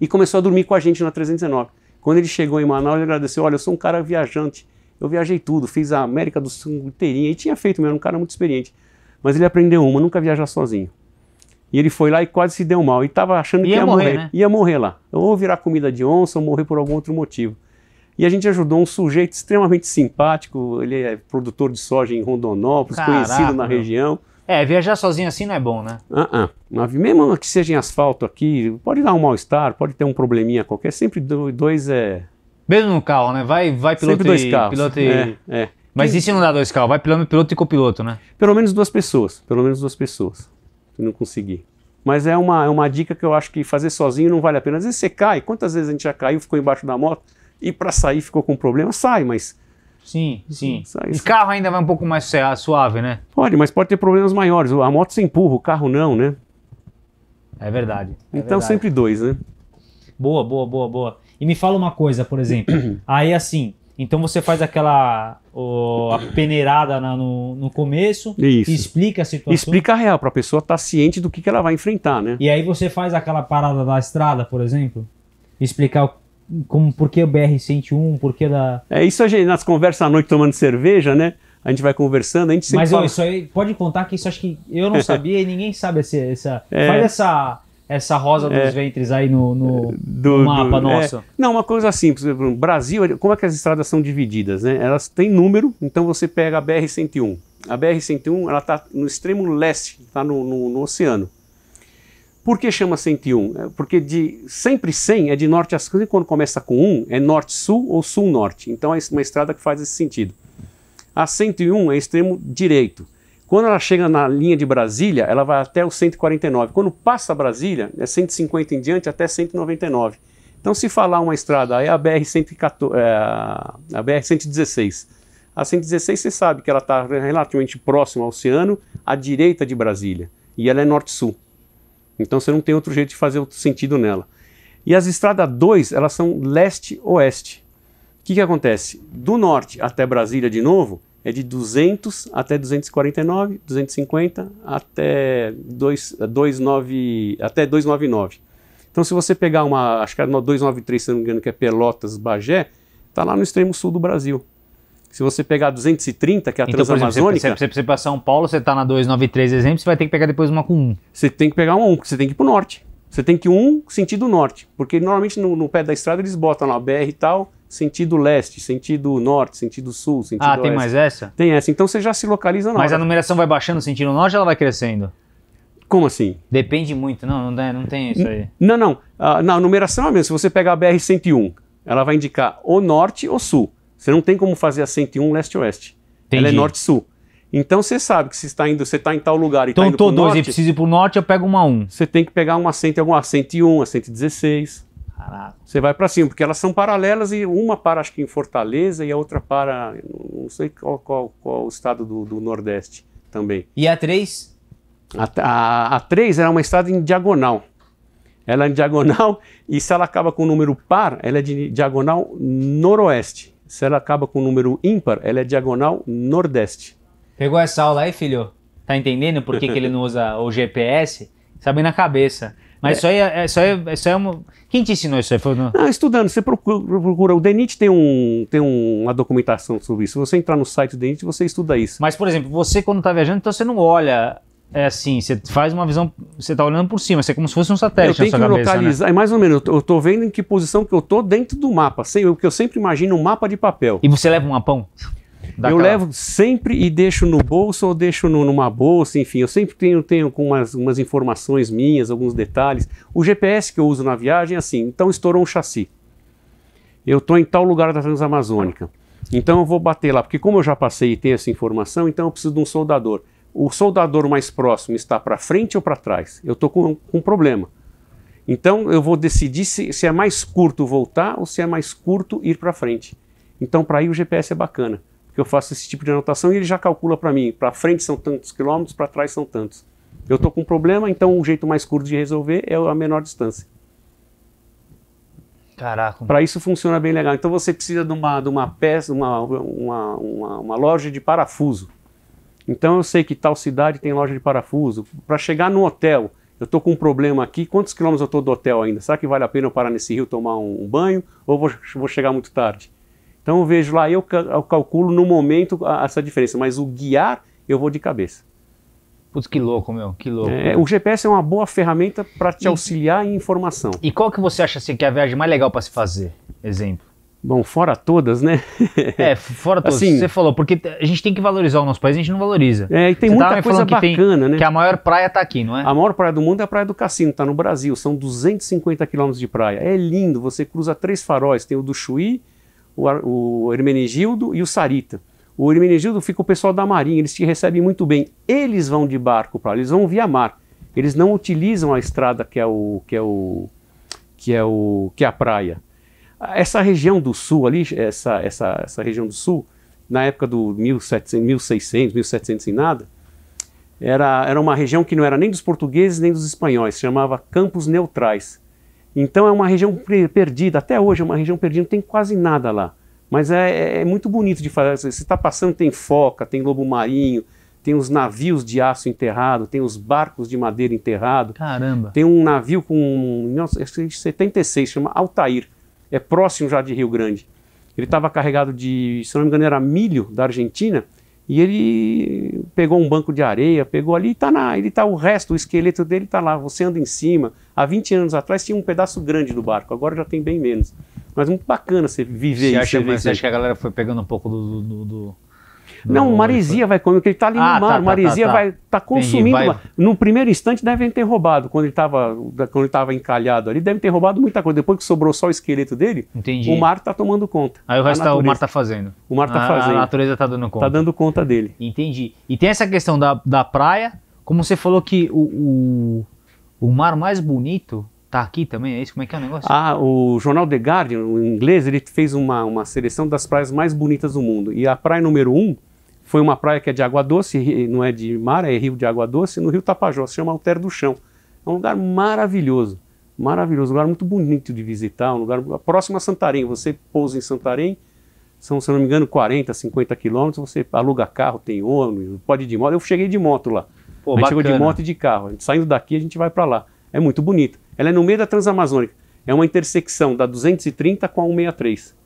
e começou a dormir com a gente na 319. Quando ele chegou em Manaus, ele agradeceu, olha, eu sou um cara viajante, eu viajei tudo, fiz a América do Sul inteirinha, e tinha feito mesmo, um cara muito experiente. Mas ele aprendeu uma, nunca viajar sozinho. E ele foi lá e quase se deu mal. E estava achando ia que ia morrer. morrer. Né? Ia morrer lá. Ou virar comida de onça, ou morrer por algum outro motivo. E a gente ajudou um sujeito extremamente simpático, ele é produtor de soja em Rondonópolis, Caraca, conhecido na meu. região. É, viajar sozinho assim não é bom, né? Ah, uh -uh. mesmo que seja em asfalto aqui, pode dar um mal-estar, pode ter um probleminha qualquer, sempre dois é... Mesmo no carro, né? Vai, vai piloto sempre dois e... Carros. Piloto e... É, é. Mas e se não dá dois carros? Vai piloto, piloto e copiloto, né? Pelo menos duas pessoas, pelo menos duas pessoas, se não conseguir. Mas é uma, é uma dica que eu acho que fazer sozinho não vale a pena. Às vezes você cai, quantas vezes a gente já caiu, ficou embaixo da moto, e para sair ficou com problema, sai, mas. Sim, sim. Sai, e carro ainda vai um pouco mais suave, né? Pode, mas pode ter problemas maiores. A moto se empurra, o carro não, né? É verdade. É então verdade. sempre dois, né? Boa, boa, boa, boa. E me fala uma coisa, por exemplo. Aí assim, então você faz aquela a peneirada na, no, no começo Isso. explica a situação. Explica a real, para a pessoa estar tá ciente do que, que ela vai enfrentar, né? E aí você faz aquela parada da estrada, por exemplo, explicar o como por que o BR-101, por que da... É isso a gente, nas conversas à noite tomando cerveja, né? A gente vai conversando, a gente sempre Mas fala... isso aí, pode contar que isso acho que eu não sabia e ninguém sabe essa... essa é... Faz essa, essa rosa dos é... ventres aí no, no, do, no mapa do, é. nosso. É... Não, uma coisa simples, no Brasil, como é que as estradas são divididas, né? Elas têm número, então você pega a BR-101. A BR-101, ela está no extremo leste, está no, no, no oceano. Por que chama 101? É, porque de sempre 100 é de norte a sul, e quando começa com 1 é norte-sul ou sul-norte. Então é uma estrada que faz esse sentido. A 101 é extremo direito. Quando ela chega na linha de Brasília, ela vai até o 149. Quando passa Brasília, é 150 em diante até 199. Então, se falar uma estrada, é a BR-116. É a, BR 116. a 116 você sabe que ela está relativamente próxima ao oceano, à direita de Brasília, e ela é norte-sul. Então você não tem outro jeito de fazer outro sentido nela. E as estradas 2, elas são leste-oeste. O que, que acontece? Do norte até Brasília de novo, é de 200 até 249, 250 até 2, 29, até 299. Então se você pegar uma, acho que é uma 293, se não me engano, que é Pelotas, Bagé, está lá no extremo sul do Brasil. Se você pegar 230, que é a então, Transamazônica. Exemplo, você, você, você para São Paulo, você está na 293, exemplo, você vai ter que pegar depois uma com 1. Você tem que pegar uma 1, porque você tem que ir para o norte. Você tem que ir um sentido norte, porque normalmente no, no pé da estrada eles botam lá BR e tal, sentido leste, sentido norte, sentido sul, sentido Ah, oeste. tem mais essa? Tem essa. Então você já se localiza na Mas hora. a numeração vai baixando sentido norte ou ela vai crescendo? Como assim? Depende muito. Não, não, não tem isso aí. Não, não. Ah, não, a numeração é a mesma. Se você pegar a BR-101, ela vai indicar ou norte ou sul. Você não tem como fazer a 101 leste-oeste. Ela é norte-sul. Então você sabe que se está indo, você está em tal lugar e está então, indo para o norte. Então estou dois, preciso ir para o norte, eu pego uma 1. Você tem que pegar uma 100, alguma 101, a 116. Caraca. Você vai para cima, porque elas são paralelas e uma para, acho que em Fortaleza e a outra para, não sei qual, qual, qual o estado do, do Nordeste também. E a 3? A, a, a 3 era uma estrada em diagonal. Ela é em diagonal e se ela acaba com o número par, ela é de diagonal noroeste. Se ela acaba com um número ímpar, ela é diagonal nordeste. Pegou essa aula aí, filho? Tá entendendo por que, que ele não usa o GPS? Sabe na cabeça. Mas é, é. isso aí é, isso aí é, isso aí é uma... Quem te ensinou isso aí? Foi no... estudando, você procura, procura. O DENIT tem, um, tem uma documentação sobre isso. Se você entrar no site do DENIT, você estuda isso. Mas, por exemplo, você quando está viajando, então você não olha é assim, você faz uma visão, você está olhando por cima, você é como se fosse um satélite eu tenho que cabeça, né? localizar, né? mais ou menos, eu estou vendo em que posição que eu estou dentro do mapa, sei, porque eu sempre imagino um mapa de papel. E você leva um mapão? eu levo sempre e deixo no bolso ou deixo no, numa bolsa, enfim, eu sempre tenho, tenho com umas, umas informações minhas, alguns detalhes. O GPS que eu uso na viagem é assim, então estourou um chassi. Eu estou em tal lugar da Transamazônica. Então eu vou bater lá, porque como eu já passei e tenho essa informação, então eu preciso de um soldador o soldador mais próximo está para frente ou para trás. Eu estou com, com um problema. Então eu vou decidir se, se, é mais curto voltar ou se é mais curto ir para frente. Então para aí o GPS é bacana, porque eu faço esse tipo de anotação e ele já calcula para mim, para frente são tantos quilômetros, para trás são tantos. Eu estou com um problema, então o jeito mais curto de resolver é a menor distância. Caraca. Para isso funciona bem legal. Então você precisa de uma, de uma peça, uma, uma, uma, uma loja de parafuso então eu sei que tal cidade tem loja de parafuso. Para chegar no hotel, eu estou com um problema aqui, quantos quilômetros eu estou do hotel ainda? Será que vale a pena eu parar nesse rio tomar um, um banho ou vou, vou, chegar muito tarde? Então eu vejo lá, eu, eu calculo no momento a, essa diferença, mas o guiar eu vou de cabeça. Putz, que louco, meu, que louco. É, o GPS é uma boa ferramenta para te e, auxiliar em informação. E qual que você acha assim, que é a viagem mais legal para se fazer? Exemplo. Bom, fora todas, né? é, fora todas. Assim, você falou, porque a gente tem que valorizar o nosso país, a gente não valoriza. É, e tem você muita coisa bacana, que tem, né? Que a maior praia está aqui, não é? A maior praia do mundo é a Praia do Cassino, está no Brasil. São 250 quilômetros de praia. É lindo, você cruza três faróis. Tem o do Chuí, o, o Hermenegildo e o Sarita. O Hermenegildo fica o pessoal da Marinha, eles te recebem muito bem. Eles vão de barco para lá, eles vão via mar. Eles não utilizam a estrada que é o... Que é o que é, o, que é a praia. Essa região do sul ali, essa, essa, essa região do sul, na época do 1700, 1600, 1700 e nada, era, era uma região que não era nem dos portugueses nem dos espanhóis, chamava Campos Neutrais. Então é uma região perdida, até hoje é uma região perdida, não tem quase nada lá. Mas é, é, é muito bonito de fazer. Você está passando, tem foca, tem lobo marinho, tem os navios de aço enterrado, tem os barcos de madeira enterrado. Caramba! Tem um navio com, 76, 1976, é chama Altair é próximo já de Rio Grande. Ele estava carregado de, se não me engano, era milho da Argentina, e ele pegou um banco de areia, pegou ali e tá na, ele tá o resto, o esqueleto dele está lá, você anda em cima. Há 20 anos atrás tinha um pedaço grande do barco, agora já tem bem menos. Mas muito bacana você viver você isso. Acha, você acha que a galera foi pegando um pouco do, do, do não, maresia é- vai comer, porque ele está ali ah, no mar, tá, tá maresia tá, tá, vai estar tá consumindo. Vai... No primeiro instante devem ter roubado, quando ele estava encalhado ali, devem ter roubado muita coisa. Depois que sobrou só o esqueleto dele, Entendi. o mar está tomando conta. Aí o resto tá, o mar está fazendo. O mar está ah, fazendo. A natureza está dando conta. Está dando conta dele. Entendi. E tem essa questão da, da praia, como você falou que o, o, o mar mais bonito Tá aqui também, é isso? Como é que é o negócio? Ah, o jornal The Guardian, o inglês, ele fez uma, uma seleção das praias mais bonitas do mundo. E a praia número um foi uma praia que é de água doce, não é de mar, é rio de água doce, no rio Tapajós, se chama Altero do Chão. É um lugar maravilhoso, maravilhoso, um lugar muito bonito de visitar, um lugar próximo a Santarém. Você pousa em Santarém, são, se não me engano, 40, 50 quilômetros, você aluga carro, tem ônibus, pode ir de moto. Eu cheguei de moto lá. Pô, a gente chegou de moto e de carro. Saindo daqui, a gente vai para lá. É muito bonito. Ela é no meio da Transamazônica. É uma intersecção da 230 com a 163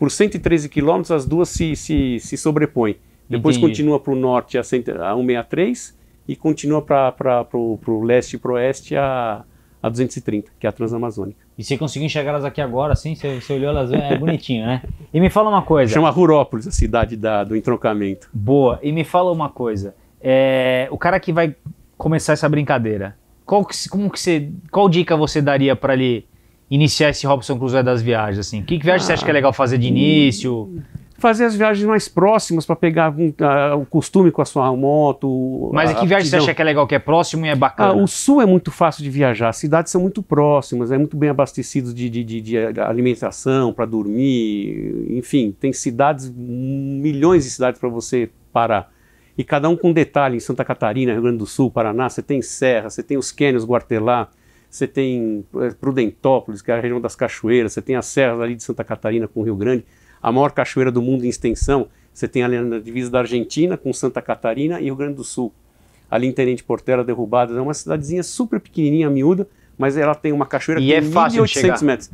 por 113 quilômetros as duas se, se, se sobrepõem. Depois Entendi. continua para o norte a, 163 e continua para o leste e para o oeste a, a 230, que é a Transamazônica. E você conseguiu enxergar elas aqui agora, assim? Você, você olhou elas, é bonitinho, né? E me fala uma coisa. Chama Rurópolis, a cidade da, do entroncamento. Boa. E me fala uma coisa. É, o cara que vai começar essa brincadeira, qual, que, como que você, qual dica você daria para ele iniciar esse Robson Crusoe das viagens? Assim? Que, que viagem ah, você acha que é legal fazer de ah. início? Fazer as viagens mais próximas para pegar um, uh, ah, o costume com a sua moto. Mas a, que viagem você acha que é legal, que é próximo e é bacana? Ah, o sul é muito fácil de viajar, as cidades são muito próximas, é muito bem abastecido de, de, de, de alimentação para dormir, enfim, tem cidades, milhões de cidades para você parar e cada um com detalhe em Santa Catarina, Rio Grande do Sul, Paraná, você tem Serra, você tem os cânions Guartelá, você tem é, Prudentópolis, que é a região das cachoeiras, você tem as serras ali de Santa Catarina com o Rio Grande, a maior cachoeira do mundo em extensão, você tem ali na divisa da Argentina com Santa Catarina e Rio Grande do Sul. Ali em Tenente Portela, derrubada, é uma cidadezinha super pequenininha, miúda, mas ela tem uma cachoeira e é 1.800 metros.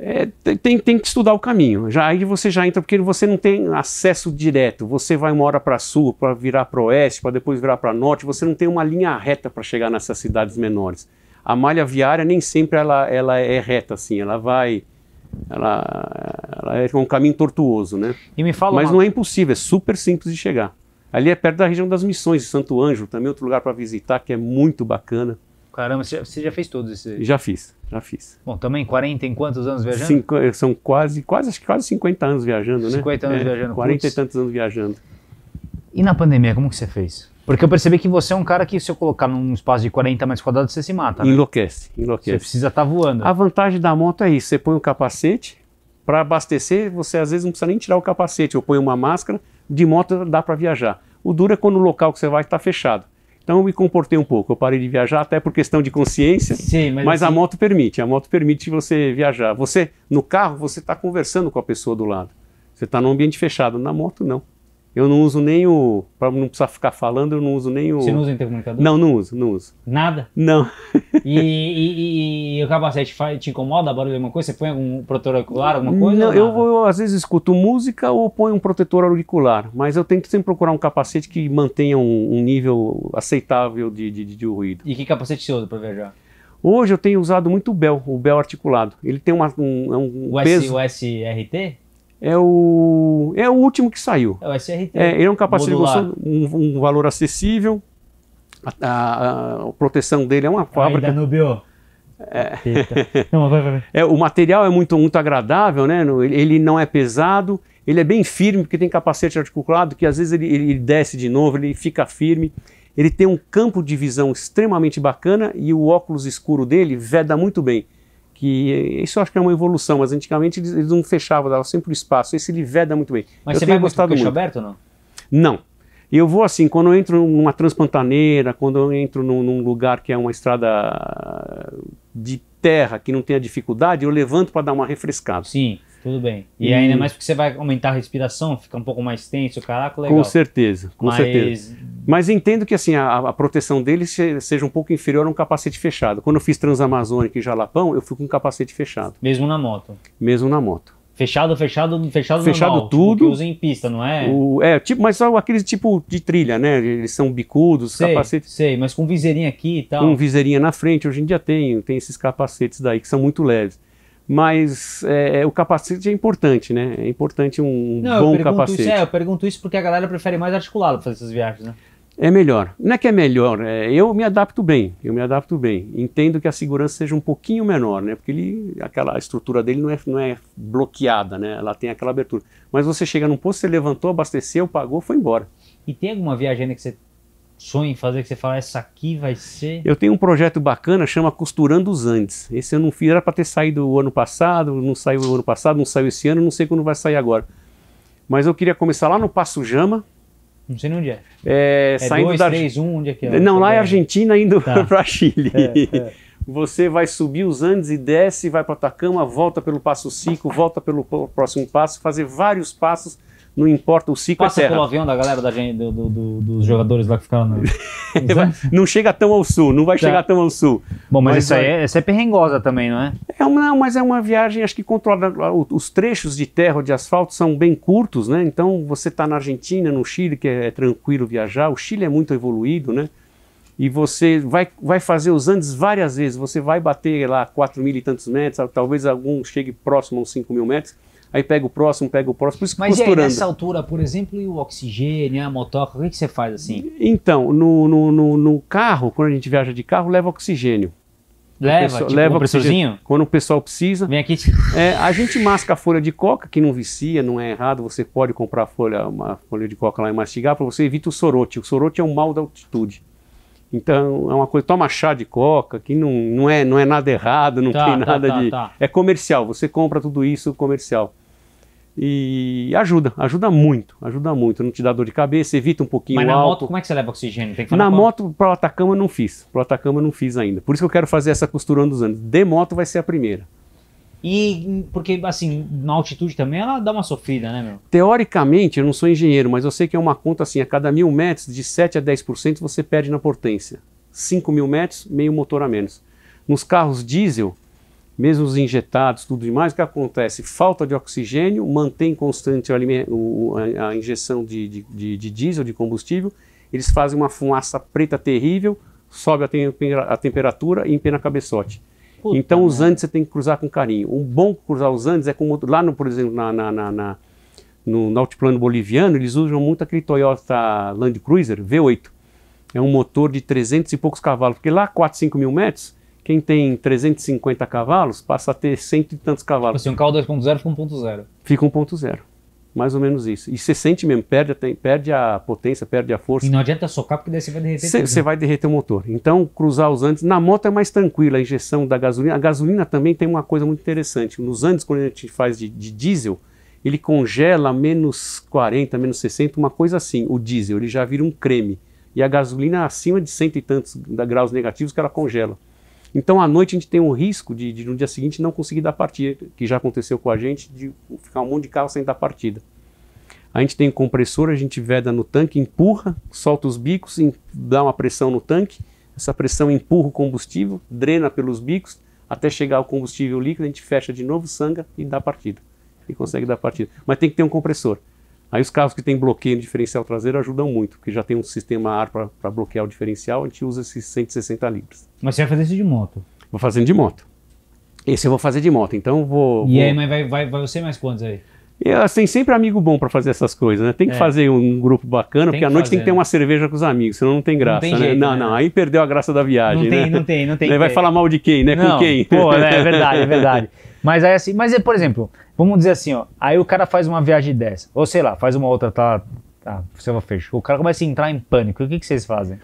É, tem, tem que estudar o caminho. Já aí você já entra porque você não tem acesso direto. Você vai uma hora para sul, para virar para oeste, para depois virar para norte. Você não tem uma linha reta para chegar nessas cidades menores. A malha viária nem sempre ela, ela é reta assim. Ela vai, ela, ela é um caminho tortuoso, né? E me fala. Mas uma... não é impossível. É super simples de chegar. Ali é perto da região das Missões de Santo Anjo, também outro lugar para visitar que é muito bacana. Caramba, você já, você já fez todos esses? Já fiz. Já fiz. Bom, também 40 em quantos anos viajando? Cinco, eh, são quase, quase, quase 50 anos viajando, 50 né? 50 anos é, viajando. 40 e tantos anos viajando. E na pandemia, como que você fez? Porque eu percebi que você é um cara que se eu colocar num espaço de 40 metros quadrados, você se mata, né? Enlouquece, enlouquece. Você precisa estar tá voando. A vantagem da moto é isso, você põe o um capacete, para abastecer você às vezes não precisa nem tirar o capacete, ou põe uma máscara, de moto dá para viajar. O duro é quando o local que você vai está fechado. Então eu me comportei um pouco, eu parei de viajar até por questão de consciência, Sim, mas, mas assim... a moto permite, a moto permite você viajar. Você, no carro, você está conversando com a pessoa do lado, você está num ambiente fechado, na moto não. Eu não uso nem o. Para não precisar ficar falando, eu não uso nem o. Você não usa intercomunicador? Não, não uso, não uso. Nada? Não. E, e, e, e o capacete te incomoda barulho alguma é coisa? Você põe algum protetor auricular, alguma coisa? Não, eu, eu, às vezes escuto música ou ponho um protetor auricular, mas eu tento sempre procurar um capacete que mantenha um, um nível aceitável de, de, de, de ruído. E que capacete você usa para viajar? Hoje eu tenho usado muito o Bell, o Bell articulado. Ele tem uma, um, é um o peso... S, o SRT? é o, é o último que saiu. É o SRT. É, ele é um capacete modular. um, um, valor acessível. A, a, a, proteção dele é uma fábrica. Ainda no BO. É. Não, vai, vai, vai. É, o material é muito, muito agradável, né? Ele não é pesado, ele é bem firme, porque tem capacete articulado, que às vezes ele, ele desce de novo, ele fica firme. Ele tem um campo de visão extremamente bacana e o óculos escuro dele veda muito bem que isso eu acho que é uma evolução, mas antigamente eles, eles não fechavam, dava sempre o espaço. Esse ele veda é muito bem. Mas eu você tenho vai gostado muito. aberto ou não? Não. Eu vou assim, quando eu entro numa transpantaneira, quando eu entro num, num lugar que é uma estrada de terra, que não tem a dificuldade, eu levanto para dar uma refrescada. Sim. Tudo bem. E, e, ainda mais porque você vai aumentar a respiração, fica um pouco mais tenso, caraca, legal. Com certeza, com Mas... certeza. Mas entendo que assim a, a, proteção dele seja um pouco inferior a um capacete fechado. Quando eu fiz Transamazônica e Jalapão, eu fui com um capacete fechado. Mesmo na moto? Mesmo na moto. Fechado, fechado, fechado, fechado normal, tipo, tudo. Tipo, que usa em pista, não é? O, é, tipo, mas só aqueles tipo de trilha, né? Eles são bicudos, sei, capacetes. Sei, mas com viseirinha aqui e tal. Com viseirinha na frente, hoje em dia tem, tem esses capacetes daí que são muito leves. Mas é, é, o capacete é importante, né? É importante um Não, bom capacete. Isso, é, eu pergunto isso porque a galera prefere mais articulado para fazer essas viagens, né? É melhor. Não é que é melhor, é, eu me adapto bem, eu me adapto bem. Entendo que a segurança seja um pouquinho menor, né? Porque ele, aquela estrutura dele não é, não é bloqueada, né? Ela tem aquela abertura. Mas você chega num posto, você levantou, abasteceu, pagou, foi embora. E tem alguma viagem ainda que você sonho em fazer que você fala, essa aqui vai ser? Eu tenho um projeto bacana, chama Costurando os Andes. Esse eu não fiz, era para ter saído o ano passado, não saiu o ano passado, não saiu esse ano, não sei quando vai sair agora. Mas eu queria começar lá no Passo Jama. Não sei nem onde é. É, é saindo dois, da... três, um, onde é que é? Não, lá é Argentina indo tá. para Chile. É, é. Você vai subir os Andes e desce, vai para Atacama, volta pelo Passo 5, volta pelo próximo passo, fazer vários passos não importa, o ciclo é Passa é terra. Passa pelo avião da galera da, do, do, dos jogadores lá que ficaram... No... não chega tão ao sul, não vai tá. chegar tão ao sul. Bom, mas, mas isso, aí, é, isso é perrengosa também, não é? é uma, não, mas é uma viagem, acho que controla Os trechos de terra ou de asfalto são bem curtos, né? Então, você está na Argentina, no Chile, que é, é tranquilo viajar. O Chile é muito evoluído, né? e você vai, vai fazer os Andes várias vezes, você vai bater lá 4 mil e tantos metros, talvez algum chegue próximo aos 5 mil metros, aí pega o próximo, pega o próximo, por isso que Mas costurando. e aí, nessa altura, por exemplo, e o oxigênio, a motoca, o que, que você faz assim? Então, no, no, no, no carro, quando a gente viaja de carro, leva oxigênio. Leva, tipo, leva um oxigênio, Quando o pessoal precisa. Vem aqui. É, a gente masca a folha de coca, que não vicia, não é errado. Você pode comprar folha, uma folha de coca lá e mastigar, para você evita o sorote. O sorote é um mal da altitude. Então é uma coisa, toma chá de coca, que não, não, é, não é nada errado, não tá, tem tá, nada tá, tá, de. É comercial, você compra tudo isso comercial. E ajuda, ajuda muito, ajuda muito. Não te dá dor de cabeça, evita um pouquinho Mas na moto, como é que você leva oxigênio? na moto, para o Atacama, não fiz. Para o Atacama, não fiz ainda. Por isso que eu quero fazer essa costurando dos anos. De moto vai ser a primeira. E porque, assim, na altitude também ela dá uma sofrida, né, meu? Teoricamente, eu não sou engenheiro, mas eu sei que é uma conta assim: a cada mil metros, de 7 a 10% você perde na potência. 5 mil metros, meio motor a menos. Nos carros diesel, mesmo os injetados, tudo demais, o que acontece? Falta de oxigênio, mantém constante a, injeção de, de, de, de diesel, de combustível, eles fazem uma fumaça preta terrível, sobe a, tem a temperatura e empena cabeçote. Puta então os Andes você tem que cruzar com carinho. Um bom cruzar os Andes é como lá, no, por exemplo, na, na, na, na no, altiplano boliviano, eles usam muito aquele Toyota Land Cruiser V8. É um motor de 300 e poucos cavalos, porque lá 4, 5 mil metros, quem tem 350 cavalos passa a ter cento e tantos cavalos. Tipo assim, um carro 2.0 fica 1.0. Fica 1.0. Mais ou menos isso. E você sente mesmo, perde, perde a potência, perde a força. E não adianta socar, porque daí você vai derreter Você né? vai derreter o motor. Então, cruzar os Andes. Na moto é mais tranquila a injeção da gasolina. A gasolina também tem uma coisa muito interessante. Nos Andes, quando a gente faz de, de diesel, ele congela menos 40, menos 60, uma coisa assim. O diesel, ele já vira um creme. E a gasolina, acima de cento e tantos graus negativos, que ela congela. Então, à noite, a gente tem um risco de, de no dia seguinte, não conseguir dar partida, que já aconteceu com a gente, de ficar um monte de carro sem dar partida. A gente tem um compressor, a gente veda no tanque, empurra, solta os bicos, dá uma pressão no tanque, essa pressão empurra o combustível, drena pelos bicos, até chegar o combustível líquido, a gente fecha de novo, sanga e dá partida. E consegue dar partida. Mas tem que ter um compressor. Aí os carros que têm bloqueio no diferencial traseiro ajudam muito, porque já tem um sistema ar para bloquear o diferencial, a gente usa esses 160 libras. Mas você vai fazer isso de moto? Vou fazendo de moto. Esse eu vou fazer de moto, então vou... E vou... aí, mas vai, vai, vai você mais quantos aí? É, assim, tem assim, sempre amigo bom para fazer essas coisas, né? Tem que é. fazer um grupo bacana, tem porque à noite fazer, tem que ter uma cerveja com os amigos, senão não tem graça, não tem né? jeito, né? Não, né? não, aí perdeu a graça da viagem, não né? Tem, não tem, não tem. Vai falar mal de quem, né? Não, com quem? Pô, é verdade, é verdade. Mas aí assim, mas por exemplo, vamos dizer assim, ó, aí o cara faz uma viagem dessa, ou sei lá, faz uma outra, tá, tá você fechou, o cara começa a entrar em pânico, o que, que vocês fazem?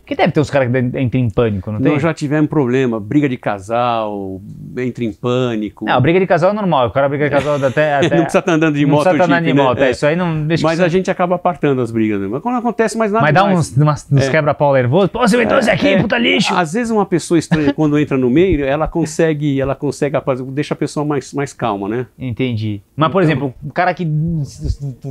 Porque deve ter uns caras que entram em pânico, não tem? Nós já tivemos problema, briga de casal, entra em pânico. Não, briga de casal é normal. O cara briga de casal até. até não precisa estar andando de moto. Não precisa estar andando de né? moto. né? é, isso aí não. Deixa mas a gente acaba apartando as brigas. Né? Mas quando acontece mais nada. Mas dá mais. uns, uns é. quebra-pau nervoso. Pô, você é. me trouxe aqui, é. puta lixo. Às vezes uma pessoa estranha, quando entra no meio, ela consegue, ela consegue, deixa a pessoa mais, mais calma, né? Entendi. Mas, por então exemplo, o cara que.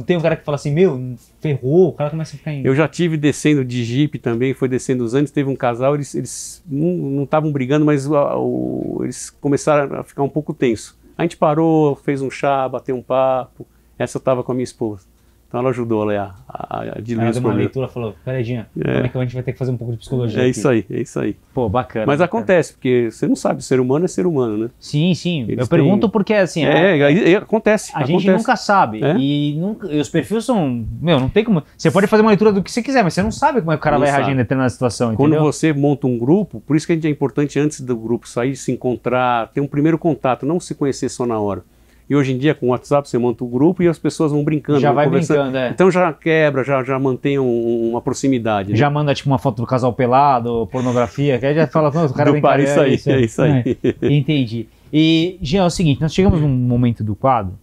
Tem um cara que fala assim, meu, ferrou, o cara começa a ficar em. Eu já tive descendo de Jeep também, foi descendo os Andes, teve um casal, eles, eles não estavam brigando, mas o, eles começaram começaram a ficar um pouco tenso. A gente parou, fez um chá, bateu um papo. Essa eu estava com a minha esposa. Então ela ajudou ela a, a, a diluir ela uma leitura, falou, peraidinha, é. como é que a gente vai ter que fazer um pouco de psicologia É aqui? isso aí, é isso aí. Pô, bacana. Mas bacana. acontece, porque você não sabe, ser humano é ser humano, né? Sim, sim. Eles eu têm... pergunto porque, assim... É, é, é acontece. A acontece. gente nunca sabe. É? E, nunca, e os perfis são... Meu, não tem como... Você pode fazer uma leitura do que você quiser, mas você não sabe como é que o cara não vai reagir em determinada situação, Quando entendeu? você monta um grupo, por isso que a gente é importante, antes do grupo sair, se encontrar, ter um primeiro contato, não se conhecer só na hora. E hoje em dia, com o WhatsApp, você monta o grupo e as pessoas vão brincando. Já vão vai brincando, é. Então já quebra, já, já mantém um, uma proximidade. Né? Já né? manda tipo uma foto do casal pelado, pornografia, que aí já fala, o cara do par, é isso aí, é isso aí. É. Entendi. E, Jean, é o seguinte, nós chegamos num momento do quadro,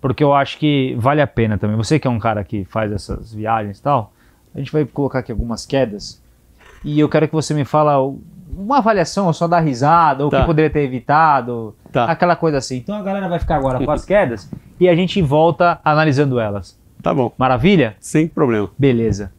porque eu acho que vale a pena também. Você que é um cara que faz essas viagens e tal, a gente vai colocar aqui algumas quedas. E eu quero que você me fale uma avaliação só da risada, ou tá. que poderia ter evitado, tá. aquela coisa assim. Então a galera vai ficar agora com as quedas e a gente volta analisando elas. Tá bom. Maravilha? Sem problema. Beleza.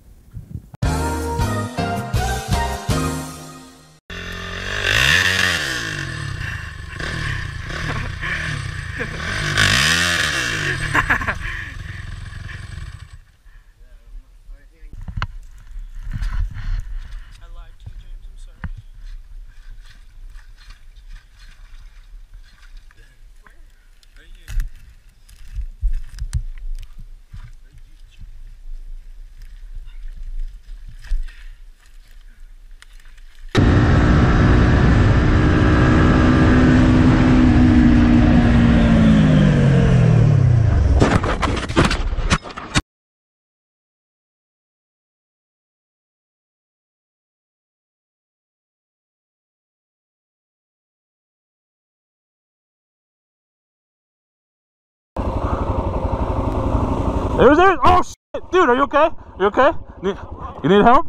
There's there. Oh shit, dude, are you okay? You okay? Need, you need help?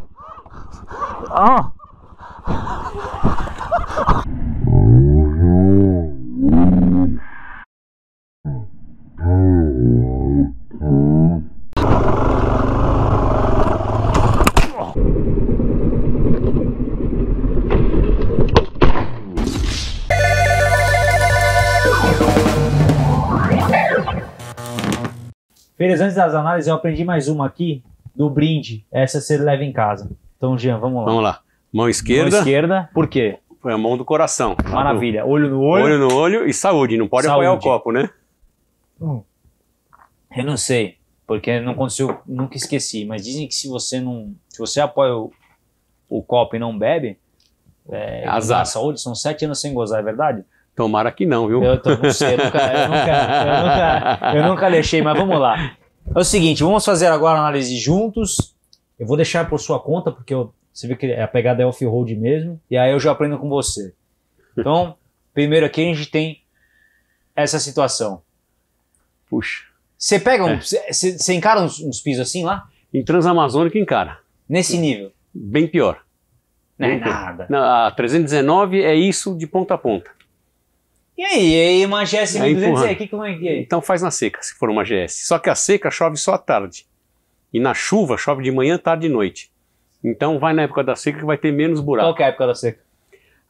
Oh. Beleza, antes das análises, eu aprendi mais uma aqui do brinde. Essa você leva em casa. Então, Jean, vamos lá. Vamos lá. Mão esquerda. Mão esquerda, por quê? Foi a mão do coração. Maravilha. Olho no olho. Olho no olho e saúde. Não pode saúde. apoiar o copo, né? Hum. Eu não sei, porque não aconteceu, nunca esqueci. Mas dizem que se você não. Se você apoia o, o copo e não bebe, é, azar. saúde, são sete anos sem gozar, é verdade? Tomara que não, viu? Eu, tô, não sei, eu nunca, eu, nunca, eu, nunca, deixei, mas vamos lá. É o seguinte, vamos fazer agora a análise juntos. Eu vou deixar por sua conta, porque eu, você vê que a pegada é off-road mesmo. E aí eu já aprendo com você. Então, primeiro aqui a gente tem essa situação. Puxa. Você pega um. É. Você é. encara uns, uns, pisos assim lá? Em Transamazônica encara. Nesse nível? Bem pior. Não é nada. Na, a 319 é isso de ponta a ponta. E aí? E aí uma GS 1200 aí, que, é que é? Então faz na seca, se for uma GS. Só que a seca chove só à tarde. E na chuva chove de manhã, tarde e noite. Então vai na época da seca que vai ter menos buraco. Qual que é a época da seca?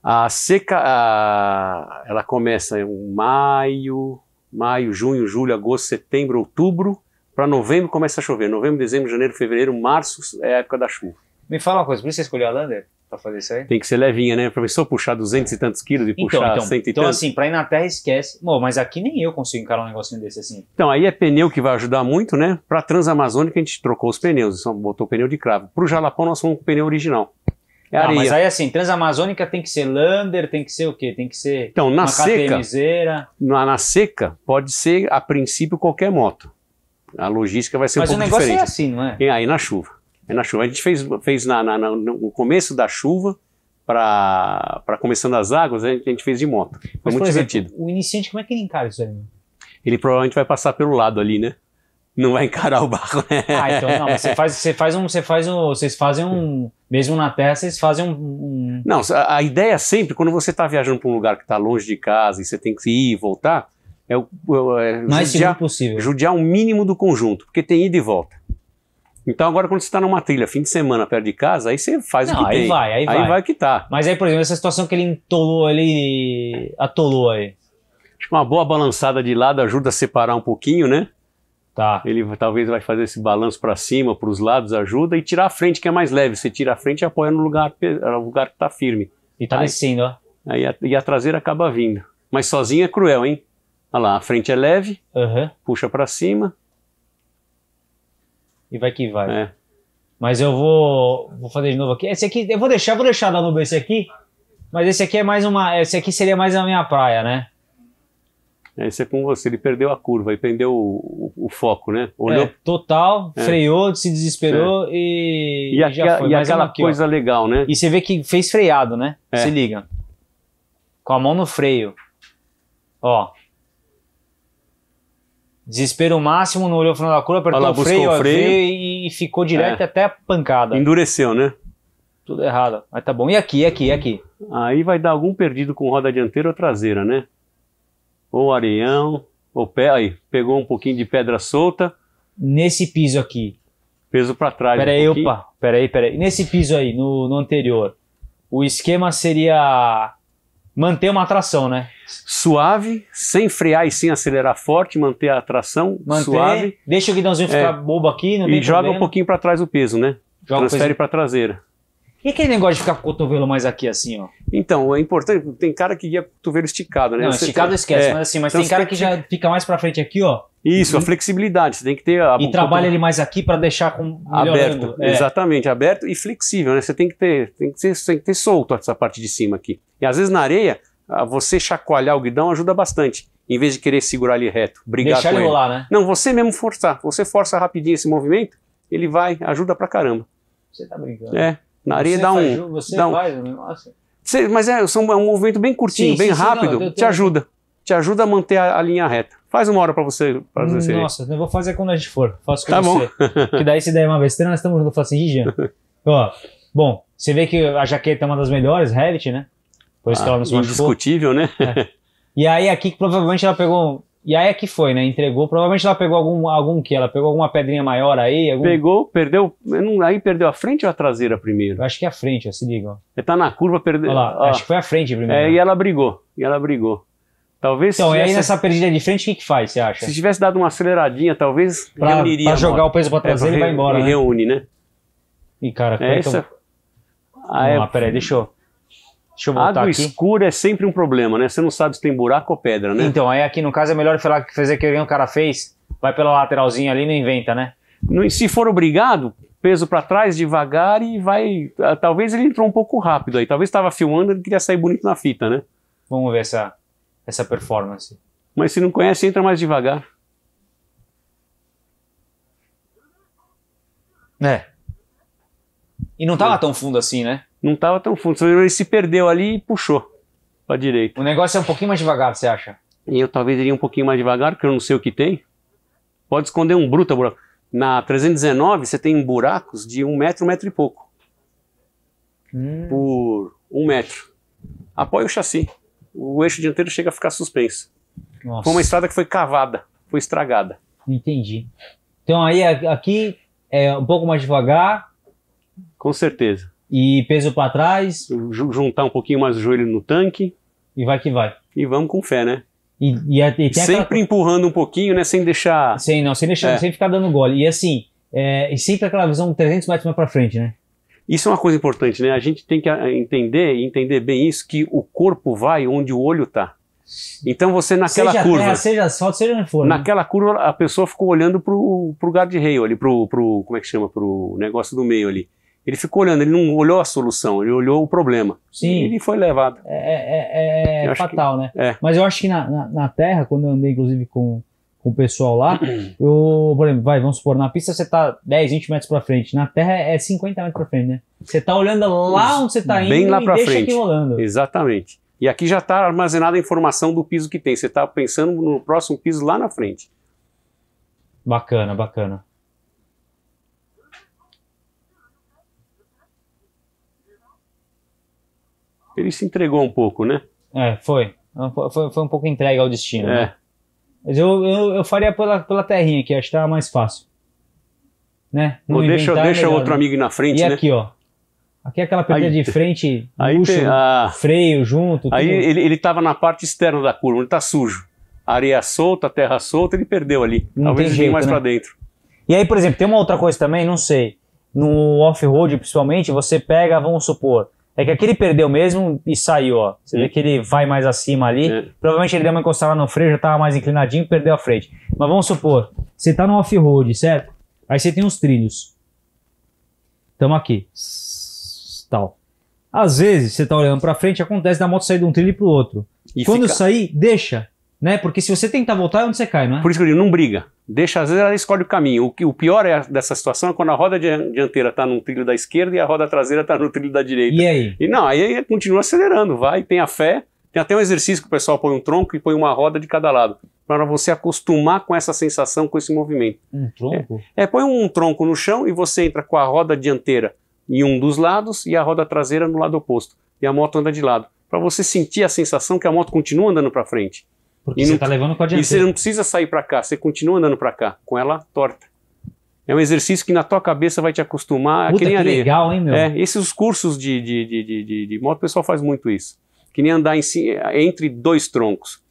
A seca, a... ela começa em maio, maio, junho, julho, agosto, setembro, outubro. Para novembro começa a chover. Novembro, dezembro, janeiro, fevereiro, março é a época da chuva. Me fala uma coisa, por isso você escolheu a Lander? para fazer isso aí? Tem que ser levinha, né? pessoa puxar 200 e tantos quilos e então, puxar então, 100 e então, tantos. Então, assim, para ir na terra esquece. Bom, mas aqui nem eu consigo encarar um negocinho desse assim. Então, aí é pneu que vai ajudar muito, né? Para Transamazônica a gente trocou os pneus, só botou pneu de cravo. Para o Jalapão nós fomos com pneu original. É ah, areia. mas aí assim, Transamazônica tem que ser lander, tem que ser o quê? Tem que ser então, na seca, na, na seca pode ser a princípio qualquer moto. A logística vai ser mas um pouco diferente. Mas o negócio é diferente. é assim, não é? E é, aí na chuva. É na chuva. A gente fez, fez na, na, no começo da chuva, para começando as águas, a gente, fez de moto. Foi Mas, muito exemplo, divertido. O iniciante, como é que ele encara isso aí? Né? Ele provavelmente vai passar pelo lado ali, né? Não vai encarar o barro, Ah, então não, você faz, você faz um. Você faz um. Vocês fazem um. Mesmo na terra, vocês fazem um. um... Não, a, a, ideia é sempre, quando você está viajando para um lugar que está longe de casa e você tem que ir e voltar, é, o, é, é Mais judiar, possível. judiar o um mínimo do conjunto, porque tem ida e volta. Então agora quando você está numa trilha, fim de semana perto de casa, aí você faz não, o que aí tem. Vai, aí, aí vai, vai que tá. Mas aí, por exemplo, essa situação que ele entolou, ele atolou aí. Acho que uma boa balançada de lado ajuda a separar um pouquinho, né? Tá. Ele talvez vai fazer esse balanço para cima, para os lados, ajuda e tirar a frente que é mais leve. Você tira a frente e apoia no lugar, no é lugar que está firme. E tá aí, descendo, ó. Aí a, e a traseira acaba vindo. Mas sozinho é cruel, hein? Olha lá, a frente é leve, uhum. puxa para cima, e vai que vai. É. Mas eu vou, vou fazer de novo aqui. Esse aqui, eu vou deixar, vou deixar da Nuba esse aqui. Mas esse aqui é mais uma. Esse aqui seria mais a minha praia, né? É, esse é com você, ele perdeu a curva, ele perdeu o, o, o foco, né? Olhou... É, total, é. freou, se desesperou é. e, e, já foi. E aquela aqui, coisa ó. legal, né? E você vê que fez freado, né? É. Se liga. Com a mão no freio. Ó, desespero máximo, não olhou o final da curva, apertou lá, o, freio, o freio, e ficou direto é. até a pancada. Endureceu, né? Tudo errado. Mas tá bom. E aqui, aqui, aqui? Aí vai dar algum perdido com roda dianteira ou traseira, né? Ou areião, ou pé. Aí, pegou um pouquinho de pedra solta. Nesse piso aqui. Peso para trás. Peraí, um pouquinho. opa. pera aí. Nesse piso aí, no, no anterior, o esquema seria manter uma atração, né? Suave, sem frear e sem acelerar forte, manter a atração manter, suave. Deixa o guidãozinho é, ficar bobo aqui, não E joga problema. um pouquinho para trás o peso, né? Joga Transfere para a traseira. E aquele negócio de ficar com o cotovelo mais aqui, assim, ó? Então, é importante, tem cara que guia cotovelo esticado, né? Não, você esticado esquece, é, mas assim, mas então tem cara que já fica mais pra frente aqui, ó. Isso, uhum. a flexibilidade, você tem que ter... A, e um trabalha ele mais aqui para deixar com aberto, é. Exatamente, aberto e flexível, né? Você tem que ter, tem que ser, tem que ter solto essa parte de cima aqui. E às vezes na areia, ah, você chacoalhar o guidão ajuda bastante em vez de querer segurar ele reto, brigar Deixar com ele. ele. Rolar, né? Não, você mesmo forçar. Você força rapidinho esse movimento, ele vai, ajuda pra caramba. Você tá brincando. É na areia você dá um. Faz, você dá um, é mas é, são, é um movimento bem curtinho, sim, bem sim, rápido, não, tenho... te ajuda. Te ajuda a manter a, a linha reta. Faz uma hora para você fazer hum, Nossa, eu vou fazer quando a gente for. Faço com tá você. Bom. que daí se der uma vez, nós estamos juntos. Eu falo assim, Ó, bom, você vê que a jaqueta é uma das melhores, Revit, né? Pois isso ah, que ela não se machucou. Indiscutível, né? É. E aí aqui que provavelmente ela pegou e aí é que foi, né? Entregou. Provavelmente ela pegou algum, algum que? Ela pegou alguma pedrinha maior aí? Algum... Pegou, perdeu. Não, aí perdeu a frente ou a traseira primeiro? Eu acho que é a frente, ó, se liga. Ó. Ele tá na curva, perdeu. Olha lá, ó. acho que foi a frente primeiro. É, né? e ela brigou. E ela brigou. Talvez então, tivesse... e aí nessa perdida de frente, o que, que faz, você acha? Se tivesse dado uma aceleradinha, talvez pra, reuniria. Pra jogar o peso pra trás, é, vai embora. E né? reúne, né? E cara, é essa... então... ah, é... lá, peraí, é- deixa eu. Deixa eu voltar Água aqui. escura é sempre um problema, né? Você não sabe se tem buraco ou pedra, né? Então, aí aqui no caso é melhor falar que fazer que o cara fez, vai pela lateralzinha ali e não inventa, né? se for obrigado, peso para trás devagar e vai. Ah, talvez ele entrou um pouco rápido aí. Talvez estava filmando e queria sair bonito na fita, né? Vamos ver essa, essa performance. Mas se não conhece, entra mais devagar. É. E não tava tão fundo assim, né? não estava tão fundo. Ele se perdeu ali e puxou para a direita. O negócio é um pouquinho mais devagar, você acha? Eu talvez iria um pouquinho mais devagar, porque eu não sei o que tem. Pode esconder um bruto buraco. Na 319, você tem buracos de um metro, um metro e pouco. Hum. Por um metro. Apoia o chassi. O eixo dianteiro chega a ficar suspenso. Nossa. Foi uma estrada que foi cavada, foi estragada. Entendi. Então aí aqui é um pouco mais devagar. Com certeza. E peso para trás. Juntar um pouquinho mais o joelho no tanque. E vai que vai. E vamos com fé, né? E, e, e sempre aquela... empurrando um pouquinho, né? Sem deixar. Sem, não, sem deixar, é. sem ficar dando gole. E assim, é, e sempre aquela visão 300 metros mais para frente, né? Isso é uma coisa importante, né? A gente tem que eh, entender e entender bem isso, que o corpo vai onde o olho está. Então você naquela seja curva. Terra, seja só seja onde for. Né? Naquela né? curva a pessoa ficou olhando pro, pro guardrail ali, pro, pro. Como é que chama? Pro negócio do meio ali. Ele ficou olhando, ele não olhou a solução, ele olhou o problema. Sim. E ele foi levado. É, é, é, é fatal, que, né? É. Mas eu acho que na, na, na, Terra, quando eu andei, inclusive, com, com o pessoal lá, eu, por exemplo, vai, vamos supor, na pista você tá 10, 20 metros pra frente. Na Terra é 50 metros pra frente, né? Você tá olhando lá onde você tá indo Bem lá e pra deixa frente. aqui rolando. Exatamente. E aqui já está armazenada a informação do piso que tem. Você está pensando no próximo piso lá na frente. Bacana, bacana. Ele se entregou um pouco, né? É, foi. Foi, foi um pouco entregue ao destino, é. né? Mas eu, eu, eu, faria pela, pela terrinha aqui, acho que tá mais fácil. Né? Não Pô, deixa deixa melhor, outro né? amigo na frente, e né? E aqui, ó. Aqui é aquela perda de frente, aí, luxo, tem, ah, freio junto. Aí ele, ele tava na parte externa da curva, ele tá sujo. Areia solta, terra solta, ele perdeu ali. Não Talvez ele jeito, mais né? para dentro. E aí, por exemplo, tem uma outra coisa também, não sei. No off-road, principalmente, você pega, vamos supor, é que aquele perdeu mesmo e saiu, ó. Você Sim. vê que ele vai mais acima ali. É. Provavelmente ele deu uma encostada no freio, já tava mais inclinadinho e perdeu a frente. Mas vamos supor, você tá no off-road, certo? Aí você tem uns trilhos. Tamo aqui. Tal. Às vezes, você tá olhando pra frente, acontece da moto sair de um trilho pro outro. E Quando fica... sair, deixa. Né? Porque se você tentar voltar, é onde você cai, não é? Por isso que eu digo, não briga. Deixa, às vezes ela escolhe o caminho. O, que, o pior é dessa situação é quando a roda dianteira está no trilho da esquerda e a roda traseira está no trilho da direita. E aí? E não, aí continua acelerando, vai, tem a fé. Tem até um exercício que o pessoal põe um tronco e põe uma roda de cada lado, para você acostumar com essa sensação, com esse movimento. Um tronco? É, é põe um, um tronco no chão e você entra com a roda dianteira em um dos lados e a roda traseira no lado oposto. E a moto anda de lado, para você sentir a sensação que a moto continua andando para frente. Porque e você está levando com a dianteira. E você não precisa sair para cá, você continua andando para cá, com ela torta. É um exercício que na tua cabeça vai te acostumar Puta, que nem que areia. legal, hein, meu? É, esses cursos de, de, de, de, de moto, o pessoal faz muito isso. Que nem andar em, é, entre dois troncos.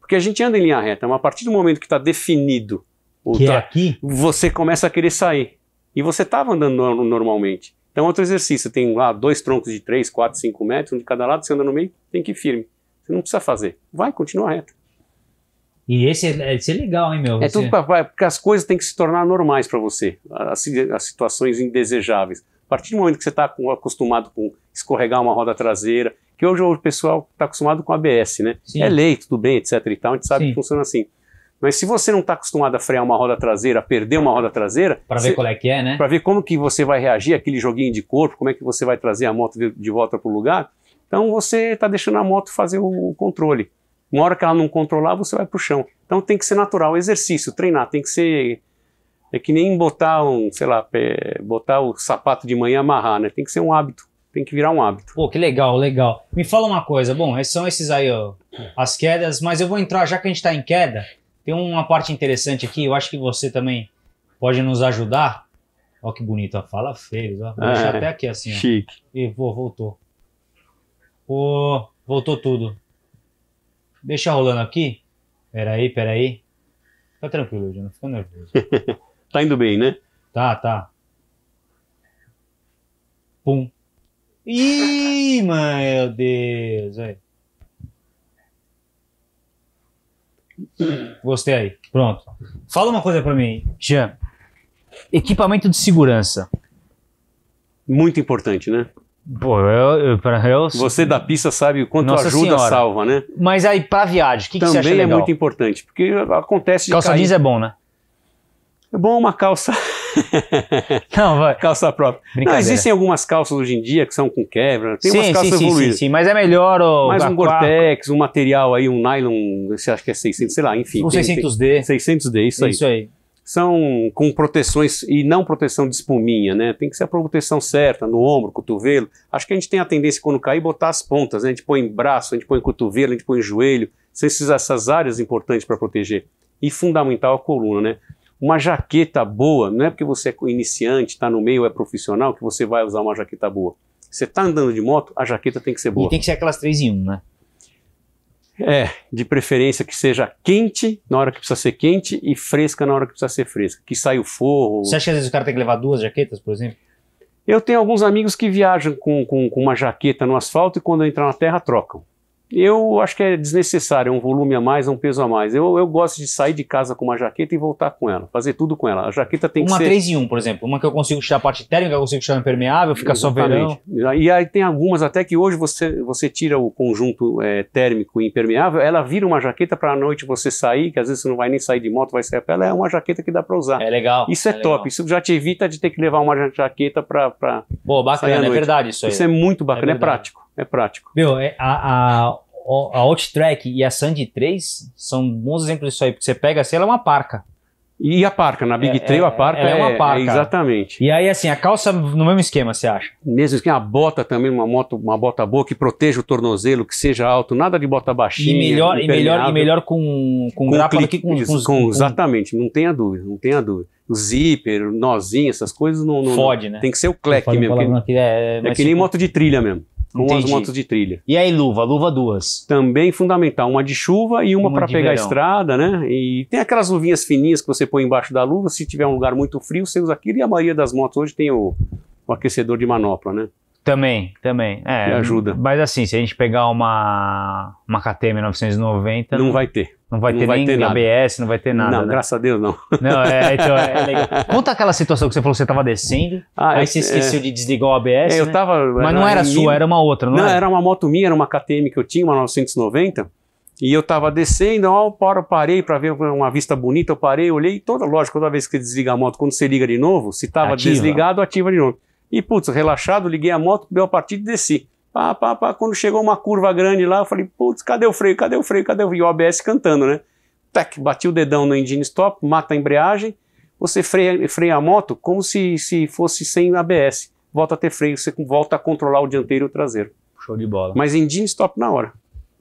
Porque a gente anda em linha reta, mas a partir do momento que está definido o que tá, é aqui, você começa a querer sair. E você estava andando no, normalmente. Então, outro exercício, tem lá dois troncos de 3, 4, 5 metros, um de cada lado, você anda no meio, tem que ir firme. Você não precisa fazer. Vai, continua reto. E esse, é, é, esse é legal, hein, meu? Você... É tudo pra, porque as coisas têm que se tornar normais para você, as, as situações indesejáveis. A partir do momento que você está acostumado com escorregar uma roda traseira, que hoje o pessoal está acostumado com ABS, né? Sim. É lei, tudo bem, etc e tal, a gente sabe Sim. que funciona assim. Mas se você não está acostumado a frear uma roda traseira, a perder uma roda traseira... Para ver qual é que é, né? Para ver como que você vai reagir àquele joguinho de corpo, como é que você vai trazer a moto de, de volta para o lugar. Então você está deixando a moto fazer o, o controle. Uma hora que ela não controlar, você vai para o chão. Então tem que ser natural, exercício, treinar, tem que ser. É que nem botar um, sei lá, é, botar o sapato de manhã amarrar, né? Tem que ser um hábito, tem que virar um hábito. Pô, que legal, legal. Me fala uma coisa, bom, são esses aí, ó, as quedas, mas eu vou entrar, já que a gente está em queda, tem uma parte interessante aqui, eu acho que você também pode nos ajudar. Ó, que bonito, ó, fala feio, ó. Vou é, deixar até aqui assim, ó. Chique. E, pô, voltou. Pô, voltou tudo. Deixa rolando aqui. Peraí, peraí. Tá tranquilo, já não fica nervoso. tá indo bem, né? Tá, tá. Pum. Ih, meu Deus. Aí. Gostei aí. Pronto. Fala uma coisa para mim, Jean. Equipamento de segurança. Muito importante, né? Pô, eu, eu, eu, você da pista sabe o quanto Nossa ajuda senhora. salva, né? Mas aí, pra viagem, o que, que, você acha Também é muito importante, porque acontece de Calça jeans é bom, né? É bom uma calça... não, vai. Calça própria. Não, existem algumas calças hoje em dia que são com quebra, tem sim, umas calças sim, evoluídas. Sim, sim, sim, mas é melhor... O... Mais um Gore-Tex, um material aí, um nylon, você acha que é 600, sei lá, enfim. Um tem, 600D. Tem, 600D, isso aí. Isso aí são com proteções e não proteção de espuminha, né? Tem que ser a proteção certa, no ombro, cotovelo. Acho que a gente tem a tendência, quando cair, botar as pontas, né? A gente põe braço, a gente põe cotovelo, a gente põe joelho. São essas áreas importantes para proteger. E fundamental a coluna, né? Uma jaqueta boa, não é porque você é iniciante, está no meio, é profissional, que você vai usar uma jaqueta boa. Você está andando de moto, a jaqueta tem que ser boa. E tem que ser aquelas três em um, né? É, de preferência que seja quente na hora que precisa ser quente e fresca na hora que precisa ser fresca. Que saia o forro. Você acha que às vezes o cara tem que levar duas jaquetas, por exemplo? Eu tenho alguns amigos que viajam com, com, com uma jaqueta no asfalto e quando entram na terra trocam. Eu acho que é desnecessário, é um volume a mais, é um peso a mais. Eu, eu gosto de sair de casa com uma jaqueta e voltar com ela, fazer tudo com ela. A jaqueta tem uma que ser... Uma 3 em 1, por exemplo. Uma que eu consigo tirar a parte térmica, eu consigo tirar impermeável, fica Exatamente. só verão. E aí tem algumas até que hoje você, você tira o conjunto é, térmico e impermeável, ela vira uma jaqueta para a noite você sair, que às vezes você não vai nem sair de moto, vai sair a pé. Ela é uma jaqueta que dá para usar. É legal. Isso é, é top, legal. isso já te evita de ter que levar uma jaqueta para... Pra... Boa, bacana, é verdade isso aí. Isso é muito é bacana, é, é prático é prático. Meu, é, a, a, a Outtrack e a Sandy 3 são bons exemplos disso aí, porque você pega assim, ela é uma parca. E a parca, na Big é, Trail é, a parca é, é, é uma parca. É exatamente. E aí, assim, a calça no mesmo esquema, você acha? Mesmo esquema, a bota também, uma, moto, uma bota boa que proteja o tornozelo, que seja alto, nada de bota baixinha. E melhor, e melhor, e melhor com, com, com grapa clip, do que com, com, com, com, Exatamente, não tenha dúvida, não tenha dúvida. O zíper, nozinho, essas coisas não. não Fode, né? Tem que ser o cleque mesmo. Que, é, é que nem moto de trilha mesmo com as motos de trilha. E aí luva, luva duas. Também fundamental, uma de chuva e uma, uma para pegar a estrada, né? E tem aquelas luvinhas fininhas que você põe embaixo da luva, se tiver um lugar muito frio, você usa aquilo. E a maioria das motos hoje tem o, o aquecedor de manopla, né? Também, também. É, que ajuda. Mas assim, se a gente pegar uma, uma KTM 990... Não, não vai ter. Não vai não ter vai nem ter ABS, nada. não vai ter nada. Não, né? graças a Deus não. Não, é, então é, é, legal. Conta aquela situação que você falou que você estava descendo, ah, aí é, você esqueceu é, de desligar o ABS. É, eu né? Mas não era sua, era uma outra, não, não era? era uma moto minha, era uma KTM que eu tinha, uma 990. E eu estava descendo, ó, paro, parei para ver uma vista bonita, eu parei, olhei, toda, lógico, toda vez que desliga a moto, quando você liga de novo, se estava desligado, ativa de novo. E, putz, relaxado, liguei a moto, deu a partida e desci. Pá, pá, pá. Quando chegou uma curva grande lá, eu falei, putz, cadê o freio? Cadê o freio? Cadê o freio? E o ABS cantando, né? Tec, bati o dedão no engine stop, mata a embreagem. Você freia, freia a moto como se, se fosse sem ABS. Volta a ter freio, você volta a controlar o dianteiro e o traseiro. Show de bola. Mas engine stop na hora.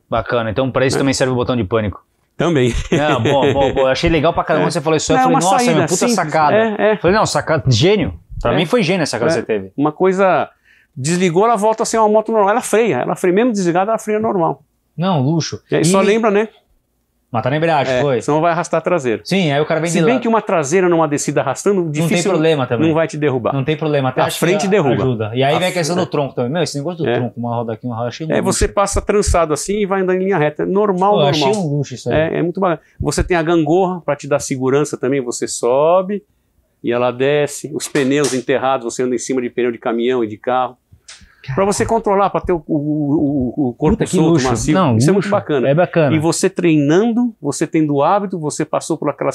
Bacana. Então, para isso é. também serve o botão de pânico. Também. bom, bom, bom. achei legal pra caramba é. você falou isso. Eu é, falei, nossa, saída, minha puta simples. sacada. É, é. Falei, não, sacada, gênio. Pra é. mim foi gênio essa sacada que é. você teve. Uma coisa Desligou, ela volta a ser uma moto normal. Ela freia, ela freia, mesmo desligada, ela freia normal. Não, luxo. E aí e... só lembra, né? Matar na embreagem, é, foi. Senão vai arrastar a traseira. Sim, aí o cara vem Se bem que uma traseira numa descida arrastando, difícil. Não tem problema também. Não vai te derrubar. Não tem problema. Até a frente derruba. Ajuda. E aí a vem a questão do tronco também. Meu, esse negócio do é. tronco, uma roda aqui, uma roda cheia. É, você passa trançado assim e vai andando em linha reta. Normal, Pô, normal. Achei um luxo isso aí. É, é muito bacana. Você tem a gangorra para te dar segurança também. Você sobe e ela desce. Os pneus enterrados, você anda em cima de pneu de caminhão e de carro. Para você controlar, para ter o, o, o corpo Puta, solto, macio. Não, isso é luxo. é muito bacana. É bacana. E você treinando, você tendo o hábito, você passou por aquela,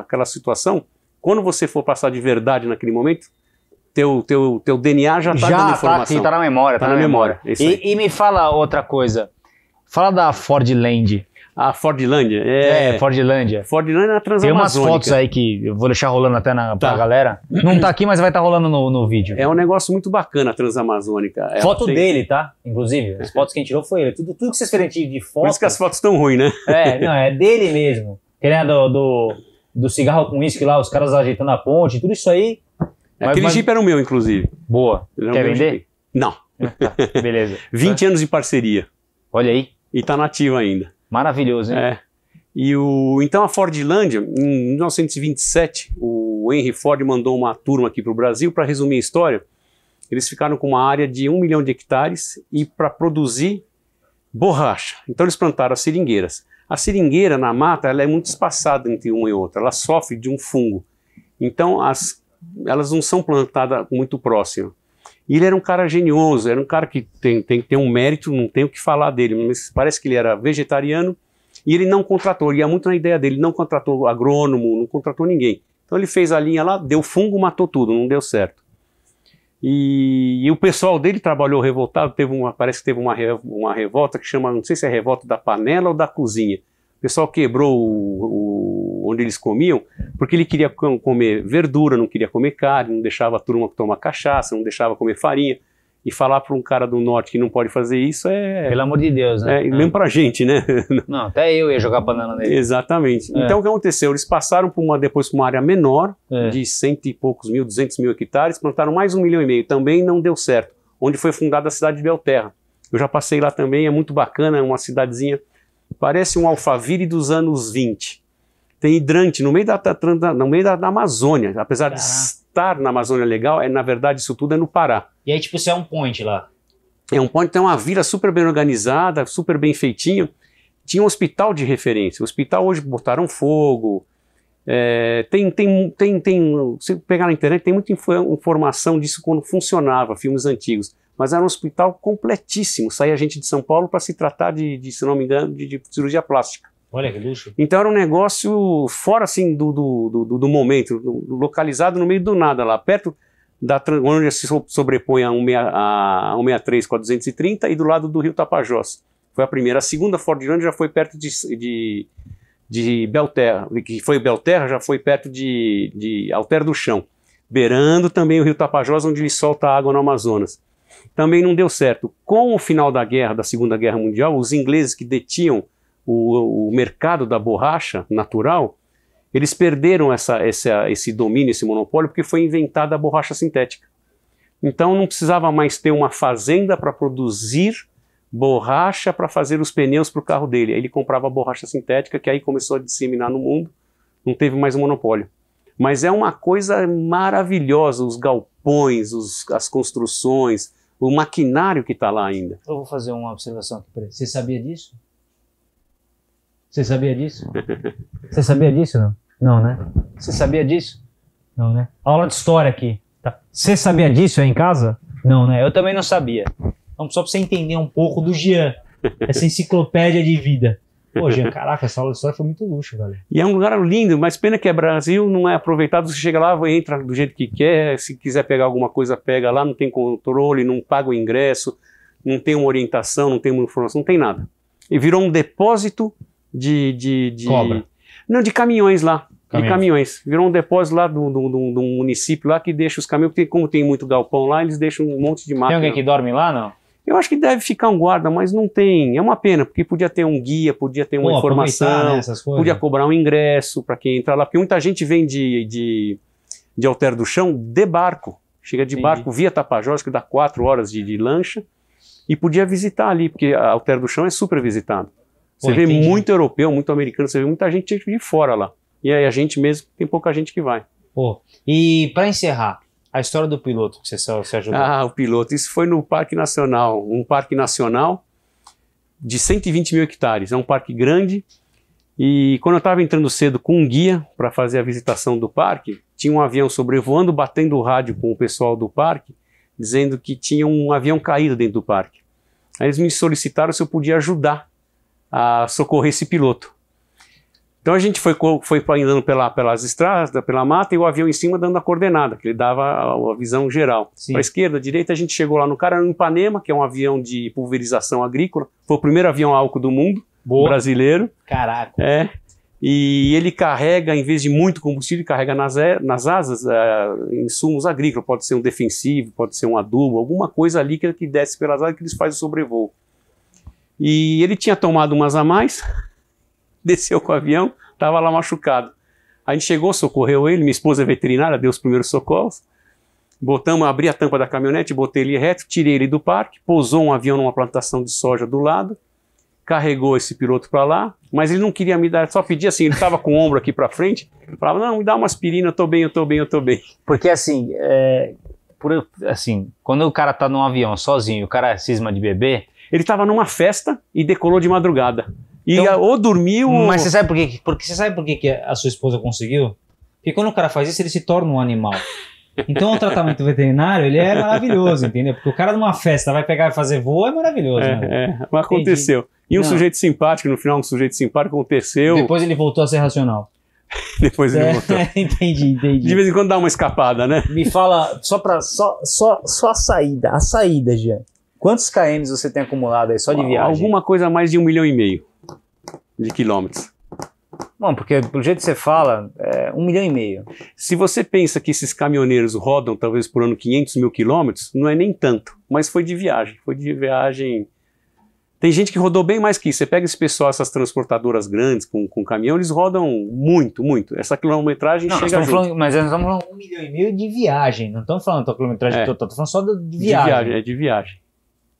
aquela situação, quando você for passar de verdade naquele momento, teu, teu, teu DNA já está dando tá informação. Já, tá, na memória. está tá na, na memória. memória. É e, e, me fala outra coisa. Fala da Ford Land. A Fordlândia. É, é Fordlândia. Fordlândia na Transamazônica. Tem umas fotos aí que eu vou deixar rolando até na, tá. pra galera. Não tá aqui, mas vai estar tá rolando no, no vídeo. É um negócio muito bacana a Transamazônica. Ela é, foto tem... dele, tá? Inclusive, as fotos que a gente tirou foi ele. Tudo, tudo que vocês querem de foto... Por isso que as fotos estão ruins, né? É, não, é dele mesmo. Que nem do, do, do cigarro com uísque lá, os caras ajeitando a ponte, tudo isso aí... É, mas, Aquele mas... Jeep era o meu, inclusive. Boa. Era Quer vender? Jeep. Não. Tá, beleza. 20 anos de parceria. Olha aí. E tá nativo ainda. Maravilhoso, hein? É. E o, então a Fordlândia, em 1927, o Henry Ford mandou uma turma aqui para o Brasil. Para resumir a história, eles ficaram com uma área de um milhão de hectares e para produzir borracha. Então eles plantaram as seringueiras. A seringueira na mata ela é muito espaçada entre uma e outra, ela sofre de um fungo. Então as, elas não são plantadas muito próximas. E ele era um cara genioso, era um cara que tem, tem que ter um mérito, não tem o que falar dele, mas parece que ele era vegetariano e ele não contratou, ia muito na ideia dele, não contratou agrônomo, não contratou ninguém. Então ele fez a linha lá, deu fungo, matou tudo, não deu certo. E, e o pessoal dele trabalhou revoltado, teve uma, parece que teve uma, uma revolta que chama, não sei se é revolta da panela ou da cozinha. O pessoal quebrou o onde eles comiam, porque ele queria comer verdura, não queria comer carne, não deixava a turma tomar cachaça, não deixava comer farinha. E falar para um cara do norte que não pode fazer isso é. Pelo amor de Deus, né? É, é. mesmo para gente, né? Não, até eu ia jogar banana nele. Exatamente. É. Então o que aconteceu? Eles passaram por uma, depois para uma área menor, é. de cento e poucos mil, duzentos mil hectares, plantaram mais um milhão e meio. Também não deu certo. Onde foi fundada a cidade de Belterra. Eu já passei lá também, é muito bacana, é uma cidadezinha. Parece um Alphaville dos anos 20. Tem hidrante no meio da, no meio da, da Amazônia. Apesar Caraca. de estar na Amazônia legal, é na verdade isso tudo é no Pará. E aí, tipo, isso é um ponte lá? É um ponte, tem uma vila super bem organizada, super bem feitinho. Tinha um hospital de referência. O hospital hoje botaram fogo. É, tem, tem, tem, tem, se pegar na internet, tem muita informação disso quando funcionava, filmes antigos. Mas era um hospital completíssimo. Saía gente de São Paulo para se tratar de, de, se não me engano, de, de cirurgia plástica. Olha que luxo. Então era um negócio fora assim do, do, do, do momento, localizado no meio do nada lá, perto da onde se sobrepõe a 163 com a 230 e do lado do Rio Tapajós. Foi a primeira. A segunda Ford Grande já foi perto de, de, de Belterra, que foi Belterra, já foi perto de, de Alter do Chão, beirando também o Rio Tapajós, onde ele solta água no Amazonas. Também não deu certo. Com o final da guerra, da Segunda Guerra Mundial, os ingleses que detinham o, o mercado da borracha natural, eles perderam essa, essa, esse domínio, esse monopólio, porque foi inventada a borracha sintética. Então não precisava mais ter uma fazenda para produzir borracha para fazer os pneus para o carro dele. Aí ele comprava a borracha sintética, que aí começou a disseminar no mundo, não teve mais um monopólio. Mas é uma coisa maravilhosa, os galpões, os, as construções, o maquinário que está lá ainda. Eu vou fazer uma observação aqui para Você sabia disso? Você sabia disso? Você sabia disso, não? Não, né? Você sabia disso? Não, né? Aula de história aqui. Tá. Você sabia disso aí em casa? Não, né? Eu também não sabia. Então, só pra você entender um pouco do Jean, essa enciclopédia de vida. Pô, Jean, caraca, essa aula de história foi muito luxo, velho. E é um lugar lindo, mas pena que é Brasil, não é aproveitado. Você chega lá, entra do jeito que quer, se quiser pegar alguma coisa, pega lá, não tem controle, não paga o ingresso, não tem uma orientação, não tem uma informação, não tem nada. E virou um depósito de. de, de Cobra. Não, de caminhões lá. Caminhões. De caminhões. Virou um depósito lá de um município lá que deixa os caminhões, porque como tem muito galpão lá, eles deixam um monte de máquina. Tem alguém que dorme lá, não? Eu acho que deve ficar um guarda, mas não tem. É uma pena, porque podia ter um guia, podia ter uma Pô, informação, né, podia cobrar um ingresso para quem entrar lá, porque muita gente vem de, de, de Alter do Chão de barco. Chega de Sim. barco via Tapajós, que dá quatro horas de, de lancha, e podia visitar ali, porque Alter do Chão é super visitado. Você vê entendi. muito europeu, muito americano, você vê muita gente de fora lá. E aí a gente mesmo, tem pouca gente que vai. Pô, e para encerrar, a história do piloto que você, você ajudou. Ah, o piloto. Isso foi no Parque Nacional. Um parque nacional de 120 mil hectares. É um parque grande. E quando eu estava entrando cedo com um guia para fazer a visitação do parque, tinha um avião sobrevoando, batendo o rádio com o pessoal do parque, dizendo que tinha um avião caído dentro do parque. Aí eles me solicitaram se eu podia ajudar a socorrer esse piloto. Então a gente foi, foi andando pela, pelas estradas, pela mata, e o avião em cima dando a coordenada, que ele dava a, a visão geral. Para a esquerda, a direita, a gente chegou lá no cara um Ipanema, que é um avião de pulverização agrícola. Foi o primeiro avião álcool do mundo, Boa. brasileiro. Caraca. É. E ele carrega, em vez de muito combustível, carrega nas, é, nas asas uh, insumos agrícolas. Pode ser um defensivo, pode ser um adubo, alguma coisa ali que, que desce pelas asas que eles fazem o sobrevoo. E ele tinha tomado umas a mais, desceu com o avião, estava lá machucado. A gente chegou, socorreu ele, minha esposa é veterinária, deu os primeiros socorros. Botamos, abri a tampa da caminhonete, botei ele reto, tirei ele do parque, pousou um avião numa plantação de soja do lado, carregou esse piloto para lá, mas ele não queria me dar, só pedia assim, ele estava com o ombro aqui para frente, falava, não, me dá uma aspirina, eu tô bem, eu tô bem, eu tô bem. Porque assim, é, por, assim quando o cara tá num avião sozinho, o cara cisma de beber, ele estava numa festa e decolou de madrugada. E então, ou dormiu. Mas você sabe por quê? Porque você sabe por quê que a sua esposa conseguiu? Porque quando o cara faz isso, ele se torna um animal. Então o tratamento veterinário ele é maravilhoso, entendeu? Porque o cara numa festa vai pegar e fazer voo é maravilhoso. É, né? é mas aconteceu. Entendi. E um Não. sujeito simpático, no final, um sujeito simpático aconteceu. Depois ele voltou a ser racional. Depois ele é, voltou. entendi, entendi. De vez em quando dá uma escapada, né? Me fala, só para só, só, só a saída, a saída, Jean. Quantos KMs você tem acumulado aí só de viagem? Alguma coisa mais de um milhão e meio de quilômetros. Bom, porque pelo jeito que você fala, é um milhão e meio. Se você pensa que esses caminhoneiros rodam talvez por ano 500 mil quilômetros, não é nem tanto, mas foi de viagem, foi de viagem... Tem gente que rodou bem mais que isso. Você pega esse pessoal, essas transportadoras grandes com, com caminhão, eles rodam muito, muito. Essa quilometragem não, chega junto. Falando, mas nós estamos falando um milhão e meio de viagem, não estamos falando da quilometragem é, total, estamos falando só de viagem. De viagem, é de viagem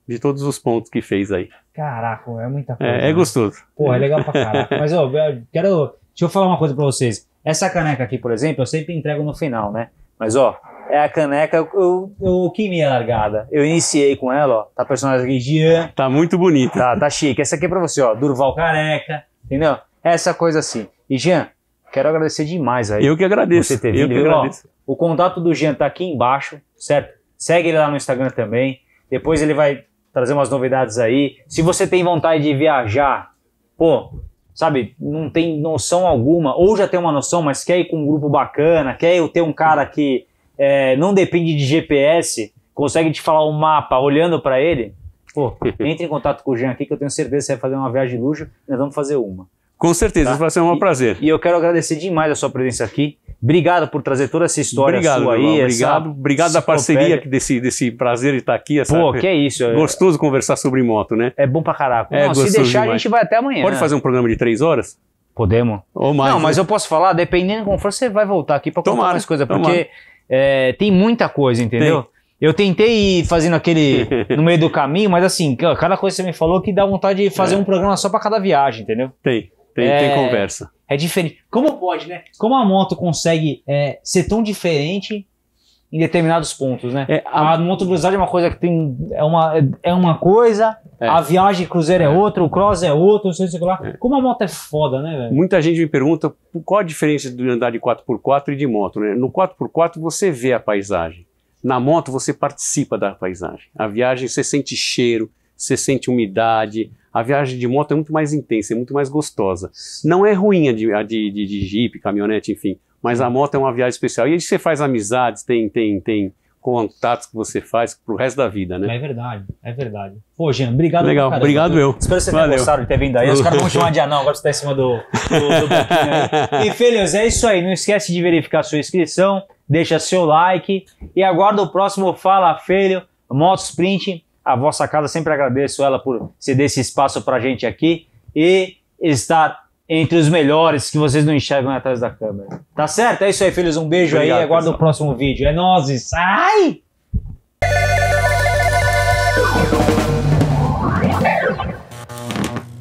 de todos os pontos que fez aí. Caraca, é muita é, coisa. É, é gostoso. Pô, é legal pra caraca. Mas, ó, quero. Deixa eu falar uma coisa pra vocês. Essa caneca aqui, por exemplo, eu sempre entrego no final, né? Mas, ó, é a caneca, eu, eu queimei é a largada. Eu iniciei com ela, ó. Tá personagem aqui, Jean. Tá muito bonita. Tá, tá chique. Essa aqui é pra você, ó. Durval careca, entendeu? Essa coisa assim. E, Jean, quero agradecer demais aí. Eu que agradeço. Você ter vindo. Eu que agradeço. Ó, o contato do Jean tá aqui embaixo, certo? Segue ele lá no Instagram também. Depois ele vai trazer umas novidades aí. Se você tem vontade de viajar, pô, sabe, não tem noção alguma, ou já tem uma noção, mas quer ir com um grupo bacana, quer ter um cara que é, não depende de GPS, consegue te falar um mapa olhando para ele, pô, entre em contato com o Jean aqui que eu tenho certeza que você vai fazer uma viagem de luxo, nós vamos fazer uma. Com certeza, tá? vai ser um e, prazer. E eu quero agradecer demais a sua presença aqui. Obrigado por trazer toda essa história obrigado, sua aí. Irmão, obrigado, obrigado da parceria, desse, desse prazer de estar aqui. Essa, Pô, que é isso. É gostoso conversar sobre moto, né? É bom pra caraca. É, Não, se deixar, demais. a gente vai até amanhã. Pode fazer um programa de três horas? Podemos. Ou mais. Não, né? mas eu posso falar, dependendo de como for, você vai voltar aqui pra tomara, mais coisa, porque é, tem muita coisa, entendeu? Tem. Eu tentei ir fazendo aquele no meio do caminho, mas assim, cada coisa que você me falou que dá vontade de fazer é. um programa só para cada viagem, entendeu? Tem, tem, é... tem conversa. É diferente. Como pode, né? Como a moto consegue é, ser tão diferente em determinados pontos, né? É, a... a moto cruzada é uma coisa que tem é uma, é uma coisa, é. a viagem cruzeiro é, é outra, o cross é outro, não sei se que lá. É. Como a moto é foda, né, velho? Muita gente me pergunta qual a diferença de andar de 4x4 e de moto, né? No 4x4 você vê a paisagem. Na moto você participa da paisagem. A viagem você sente cheiro, você sente umidade, a viagem de moto é muito mais intensa, é muito mais gostosa. Não é ruim a de, a de, de, de jeep, caminhonete, enfim, mas a moto é uma viagem especial. E aí você faz amizades, tem, tem, tem contatos que você faz pro resto da vida, né? É verdade, é verdade. Pô, Jean, obrigado. Legal, cara, obrigado cara. eu. Espero que vocês tenha gostado de ter vindo aí. Os caras vão chamar de anão, agora você tá em cima do, do, do E, filhos, é isso aí. Não esquece de verificar sua inscrição, deixa seu like e aguarda o próximo Fala Filho, Moto Sprint a vossa casa sempre agradeço ela por ceder esse espaço para a gente aqui e estar entre os melhores que vocês não enxergam atrás da câmera. Tá certo? É isso aí, filhos. Um beijo Obrigado, aí. Aguardo o próximo vídeo. É nós Ai!